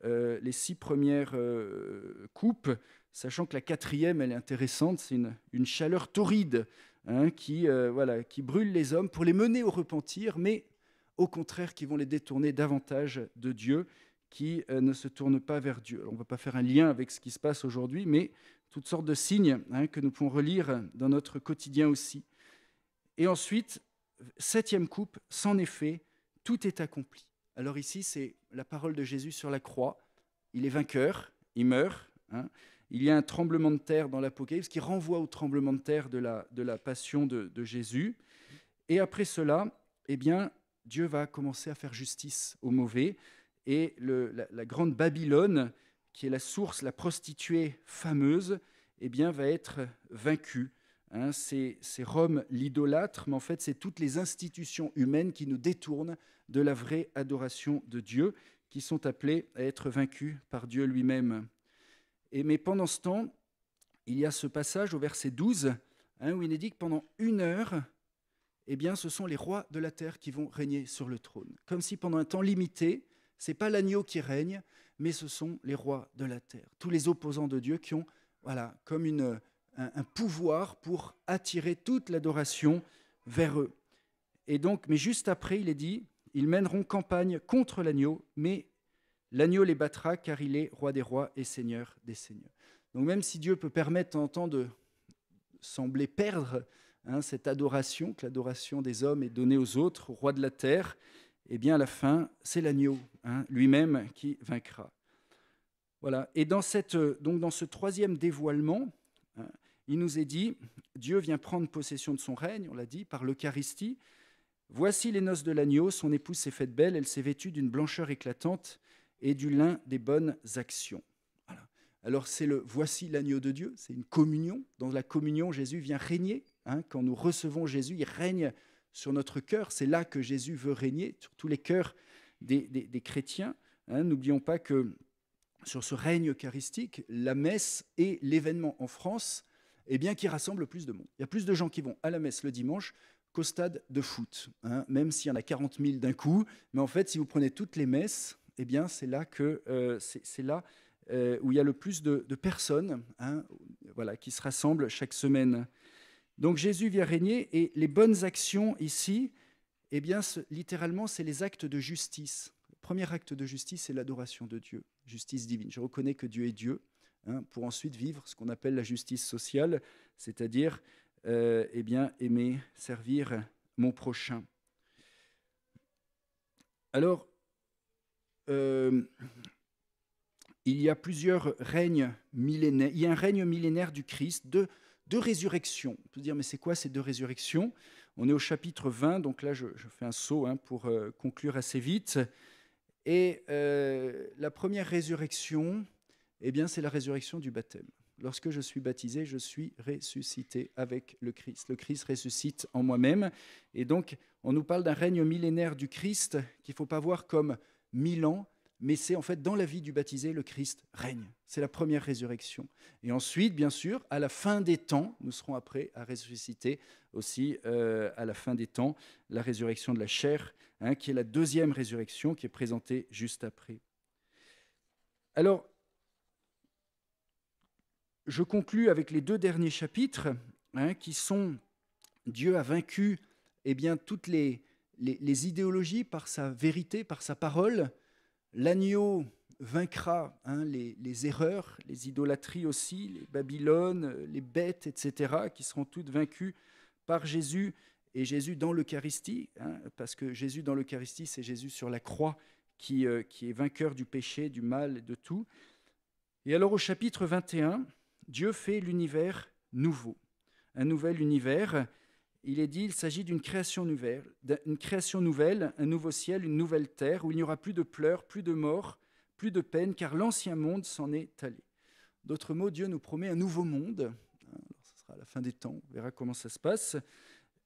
euh, les six premières euh, coupes, sachant que la quatrième, elle est intéressante, c'est une, une, chaleur torride hein, qui, euh, voilà, qui brûle les hommes pour les mener au repentir, mais au contraire qui vont les détourner davantage de Dieu, qui ne se tournent pas vers Dieu. on ne va pas faire un lien avec ce qui se passe aujourd'hui, mais toutes sortes de signes hein, que nous pouvons relire dans notre quotidien aussi. Et ensuite, septième coupe, sans effet, tout est accompli. Alors ici, c'est la parole de Jésus sur la croix. Il est vainqueur, il meurt. Hein. Il y a un tremblement de terre dans l'Apocalypse qui renvoie au tremblement de terre de la, de la passion de, Jésus. Et après cela, eh bien, Dieu va commencer à faire justice aux mauvais. Et la, la, grande Babylone, qui est la source, la prostituée fameuse, eh bien, va être vaincue Hein, c'est Rome l'idolâtre, mais en fait, c'est toutes les institutions humaines qui nous détournent de la vraie adoration de Dieu, qui sont appelées à être vaincues par Dieu lui-même. Et Mais pendant ce temps, il y a ce passage au verset 12, hein, où il est dit que pendant une heure, eh bien, ce sont les rois de la terre qui vont régner sur le trône. Comme si pendant un temps limité, c'est pas l'agneau qui règne, mais ce sont les rois de la terre, tous les opposants de Dieu qui ont, voilà, comme une un, pouvoir pour attirer toute l'adoration vers eux. Et donc, mais juste après, il est dit, ils mèneront campagne contre l'agneau, mais l'agneau les battra car il est roi des rois et seigneur des seigneurs. Donc même si Dieu peut permettre en temps de sembler perdre hein, cette adoration, que l'adoration des hommes est donnée aux autres, au roi de la terre, eh bien à la fin, c'est l'agneau hein, lui-même qui vaincra. Voilà. Et dans, cette, donc dans ce troisième dévoilement, il nous est dit, Dieu vient prendre possession de son règne, on l'a dit, par l'Eucharistie. Voici les noces de l'agneau, son épouse s'est faite belle, elle s'est vêtue d'une blancheur éclatante et du lin des bonnes actions. Alors c'est le voici l'agneau de Dieu, c'est une communion. Dans la communion, Jésus vient régner. Hein. quand nous recevons Jésus, il règne sur notre cœur. C'est là que Jésus veut régner, sur tous les cœurs des, chrétiens. Hein. N'oublions pas que sur ce règne eucharistique, la messe est l'événement en France eh bien, qui rassemble plus de monde. Il y a plus de gens qui vont à la messe le dimanche qu'au stade de foot, hein, même s'il y en a 40 000 d'un coup. Mais en fait, si vous prenez toutes les messes, eh bien, c'est là que euh, c'est là euh, où il y a le plus de, personnes, hein, voilà, qui se rassemblent chaque semaine. Donc Jésus vient régner et les bonnes actions ici, eh bien, littéralement, c'est les actes de justice. Le premier acte de justice, c'est l'adoration de Dieu, justice divine. Je reconnais que Dieu est Dieu. Hein, pour ensuite vivre ce qu'on appelle la justice sociale, c'est-à-dire euh, eh bien, aimer, servir mon prochain. Alors, euh, il y a plusieurs règnes millénaires. Il y a un règne millénaire du Christ, de deux résurrections. On peut se dire, mais c'est quoi ces deux résurrections On est au chapitre 20, donc là je, fais un saut hein, pour euh, conclure assez vite. Et la première résurrection, eh bien, c'est la résurrection du baptême. Lorsque je suis baptisé, je suis ressuscité avec le Christ. Le Christ ressuscite en moi-même. Et donc, on nous parle d'un règne millénaire du Christ qu'il ne faut pas voir comme mille ans, mais c'est en fait dans la vie du baptisé, le Christ règne. C'est la première résurrection. Et ensuite, bien sûr, à la fin des temps, nous serons après à ressusciter aussi euh, à la fin des temps la résurrection de la chair, hein, qui est la deuxième résurrection qui est présentée juste après. Alors, je conclus avec les deux derniers chapitres hein, qui sont Dieu a vaincu eh bien, toutes les, les, idéologies par sa vérité, par sa parole. L'agneau vaincra hein, les, erreurs, les idolâtries aussi, les Babylones, les bêtes, etc., qui seront toutes vaincues par Jésus et Jésus dans l'Eucharistie, hein, parce que Jésus dans l'Eucharistie, c'est Jésus sur la croix qui, euh, qui est vainqueur du péché, du mal, de tout. Et alors au chapitre 21, Dieu fait l'univers nouveau, un nouvel univers. Il est dit, il s'agit d'une création nouvelle, création nouvelle, un nouveau ciel, une nouvelle terre, où il n'y aura plus de pleurs, plus de morts, plus de peine, car l'ancien monde s'en est allé. D'autres mots, Dieu nous promet un nouveau monde. Alors, ce sera à la fin des temps, on verra comment ça se passe.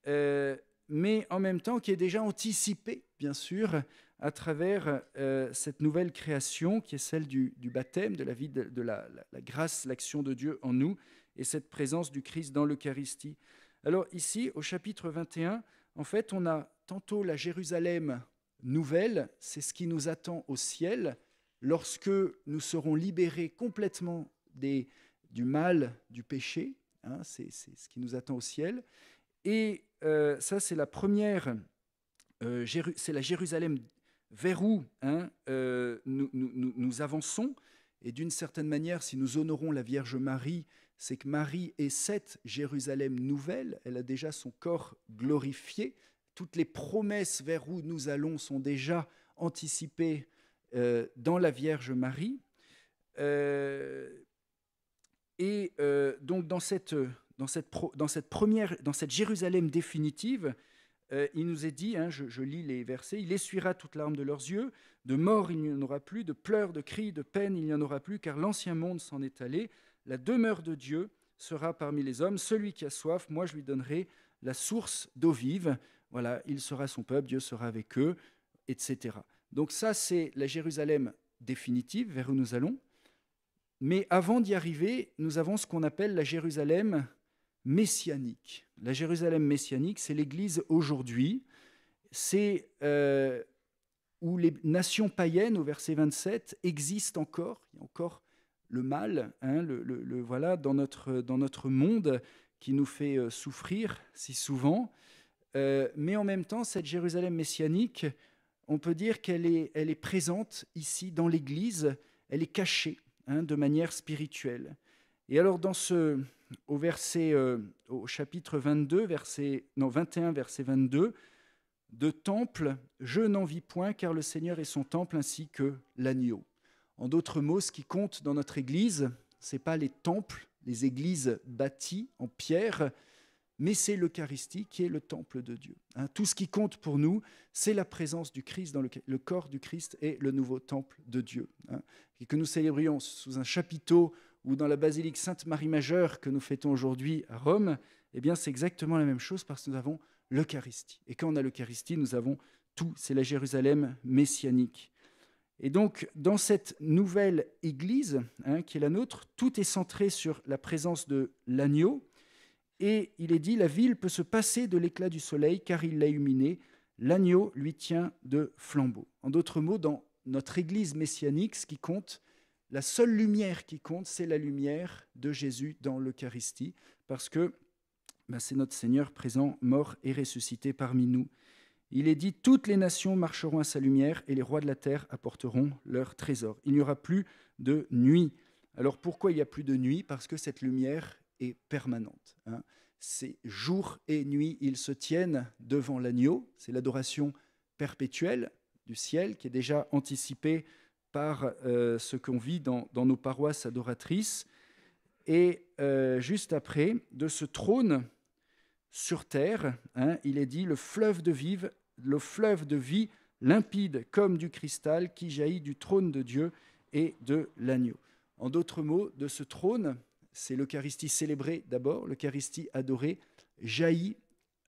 Euh, mais en même temps qui est déjà anticipée, bien sûr, à travers euh, cette nouvelle création qui est celle du, baptême, de la vie, de, la, grâce, l'action de Dieu en nous, et cette présence du Christ dans l'Eucharistie. Alors ici, au chapitre 21, en fait, on a tantôt la Jérusalem nouvelle, c'est ce qui nous attend au ciel, lorsque nous serons libérés complètement des, du mal, du péché, hein, c'est ce qui nous attend au ciel, et euh, ça c'est la première, euh, c'est la Jérusalem vers où hein, euh, nous, avançons. Et d'une certaine manière, si nous honorons la Vierge Marie, c'est que Marie est cette Jérusalem nouvelle, elle a déjà son corps glorifié, toutes les promesses vers où nous allons sont déjà anticipées dans la Vierge Marie. et donc dans cette dans cette, dans cette, première, dans cette Jérusalem définitive, euh, il nous est dit, hein, je, je, lis les versets, il essuiera toute larme de leurs yeux, de mort il n'y en aura plus, de pleurs, de cris, de peine il n'y en aura plus, car l'ancien monde s'en est allé, la demeure de Dieu sera parmi les hommes, celui qui a soif, moi je lui donnerai la source d'eau vive, voilà, il sera son peuple, Dieu sera avec eux, etc. Donc ça, c'est la Jérusalem définitive vers où nous allons. Mais avant d'y arriver, nous avons ce qu'on appelle la Jérusalem messianique. La Jérusalem messianique, c'est l'Église aujourd'hui, c'est euh, où les nations païennes, au verset 27, existent encore, il y a encore le mal, hein, le, voilà, dans notre, dans notre monde qui nous fait euh, souffrir si souvent. Euh, mais en même temps, cette Jérusalem messianique, on peut dire qu'elle est, elle est présente ici dans l'Église, elle est cachée hein, de manière spirituelle. Et alors dans ce, au, verset, euh, chapitre 22, verset, 21, verset 22, de temple, je n'en vis point, car le Seigneur est son temple ainsi que l'agneau. En d'autres mots, ce qui compte dans notre Église, ce n'est pas les temples, les églises bâties en pierre, mais c'est l'Eucharistie qui est le temple de Dieu. Hein, tout ce qui compte pour nous, c'est la présence du Christ dans le, corps du Christ et le nouveau temple de Dieu. Hein, et que nous célébrions sous un chapiteau ou dans la basilique Sainte-Marie-Majeure que nous fêtons aujourd'hui à Rome, eh bien c'est exactement la même chose parce que nous avons l'Eucharistie. Et quand on a l'Eucharistie, nous avons tout, c'est la Jérusalem messianique. Et donc, dans cette nouvelle Église hein, qui est la nôtre, tout est centré sur la présence de l'agneau. Et il est dit, la ville peut se passer de l'éclat du soleil car il l'a illuminé, l'agneau lui tient de flambeau. En d'autres mots, dans notre Église messianique, ce qui compte, la seule lumière qui compte, c'est la lumière de Jésus dans l'Eucharistie, parce que ben, c'est notre Seigneur présent, mort et ressuscité parmi nous. Il est dit, toutes les nations marcheront à sa lumière et les rois de la terre apporteront leur trésors. » Il n'y aura plus de nuit. Alors pourquoi il n'y a plus de nuit Parce que cette lumière est permanente. Ces hein. C'est jour et nuit, ils se tiennent devant l'agneau. C'est l'adoration perpétuelle du ciel qui est déjà anticipée par euh, ce qu'on vit dans, nos paroisses adoratrices. Et euh, juste après, de ce trône sur terre, hein, il est dit le fleuve de le fleuve de vie limpide comme du cristal qui jaillit du trône de Dieu et de l'agneau. En d'autres mots, de ce trône, c'est l'Eucharistie célébrée d'abord, l'Eucharistie adorée, jaillit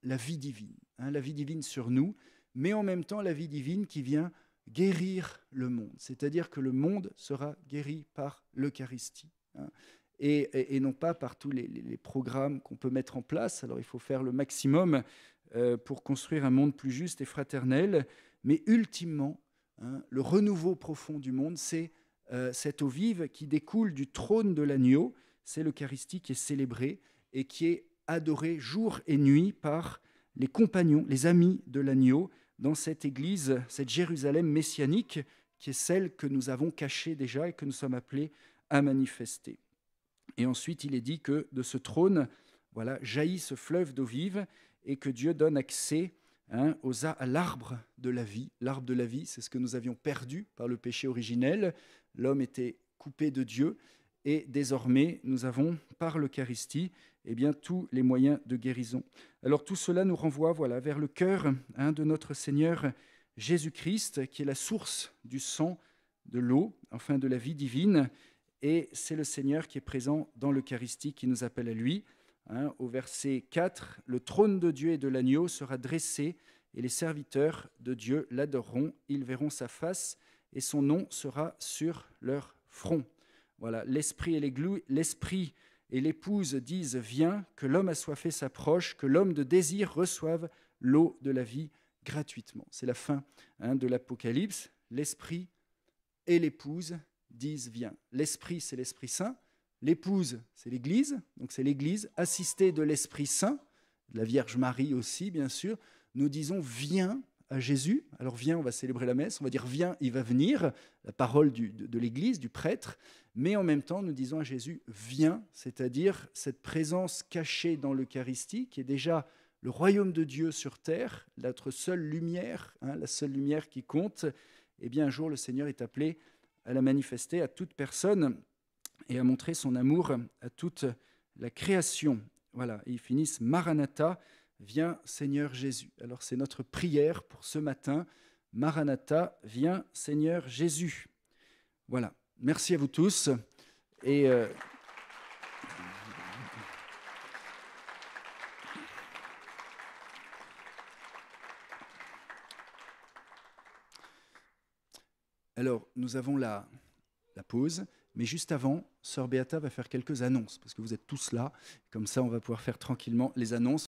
la vie divine, hein, la vie divine sur nous, mais en même temps la vie divine qui vient guérir le monde, c'est-à-dire que le monde sera guéri par l'Eucharistie. Hein, et, non pas par tous les, programmes qu'on peut mettre en place. Alors il faut faire le maximum euh, pour construire un monde plus juste et fraternel, mais ultimement, hein, le renouveau profond du monde, c'est euh, cette eau vive qui découle du trône de l'agneau, c'est l'Eucharistie qui est célébrée et qui est adorée jour et nuit par les compagnons, les amis de l'agneau, dans cette Église, cette Jérusalem messianique, qui est celle que nous avons cachée déjà et que nous sommes appelés à manifester. Et ensuite, il est dit que de ce trône, voilà, jaillit ce fleuve d'eau vive et que Dieu donne accès hein, à l'arbre de la vie. L'arbre de la vie, c'est ce que nous avions perdu par le péché originel. L'homme était coupé de Dieu, et désormais, nous avons, par l'Eucharistie, eh bien, tous les moyens de guérison. Alors tout cela nous renvoie voilà, vers le cœur hein, de notre Seigneur Jésus-Christ, qui est la source du sang, de l'eau, enfin de la vie divine. Et c'est le Seigneur qui est présent dans l'Eucharistie qui nous appelle à lui. Hein. au verset 4, le trône de Dieu et de l'agneau sera dressé, et les serviteurs de Dieu l'adoreront. Ils verront sa face, et son nom sera sur leur front. Voilà, l'esprit et l'esprit et l'épouse disent Viens, que l'homme assoiffé s'approche, que l'homme de désir reçoive l'eau de la vie gratuitement. C'est la fin hein, de l'Apocalypse. L'esprit et l'épouse disent Viens. L'esprit, c'est l'Esprit Saint. L'épouse, c'est l'Église. Donc c'est l'Église assistée de l'Esprit Saint, de la Vierge Marie aussi, bien sûr. Nous disons Viens, à Jésus. Alors viens, on va célébrer la messe, on va dire viens, il va venir, la parole de, l'Église, du prêtre, mais en même temps nous disons à Jésus viens, c'est-à-dire cette présence cachée dans l'Eucharistie qui est déjà le royaume de Dieu sur terre, notre seule lumière, hein, la seule lumière qui compte. Et eh bien un jour le Seigneur est appelé à la manifester à toute personne et à montrer son amour à toute la création. Voilà, et ils finissent Maranatha Viens Seigneur Jésus. Alors c'est notre prière pour ce matin. Maranatha, viens Seigneur Jésus. Voilà. Merci à vous tous. Et euh, Alors, nous avons la, la pause, mais juste avant, Sœur Beata va faire quelques annonces, parce que vous êtes tous là, comme ça on va pouvoir faire tranquillement les annonces.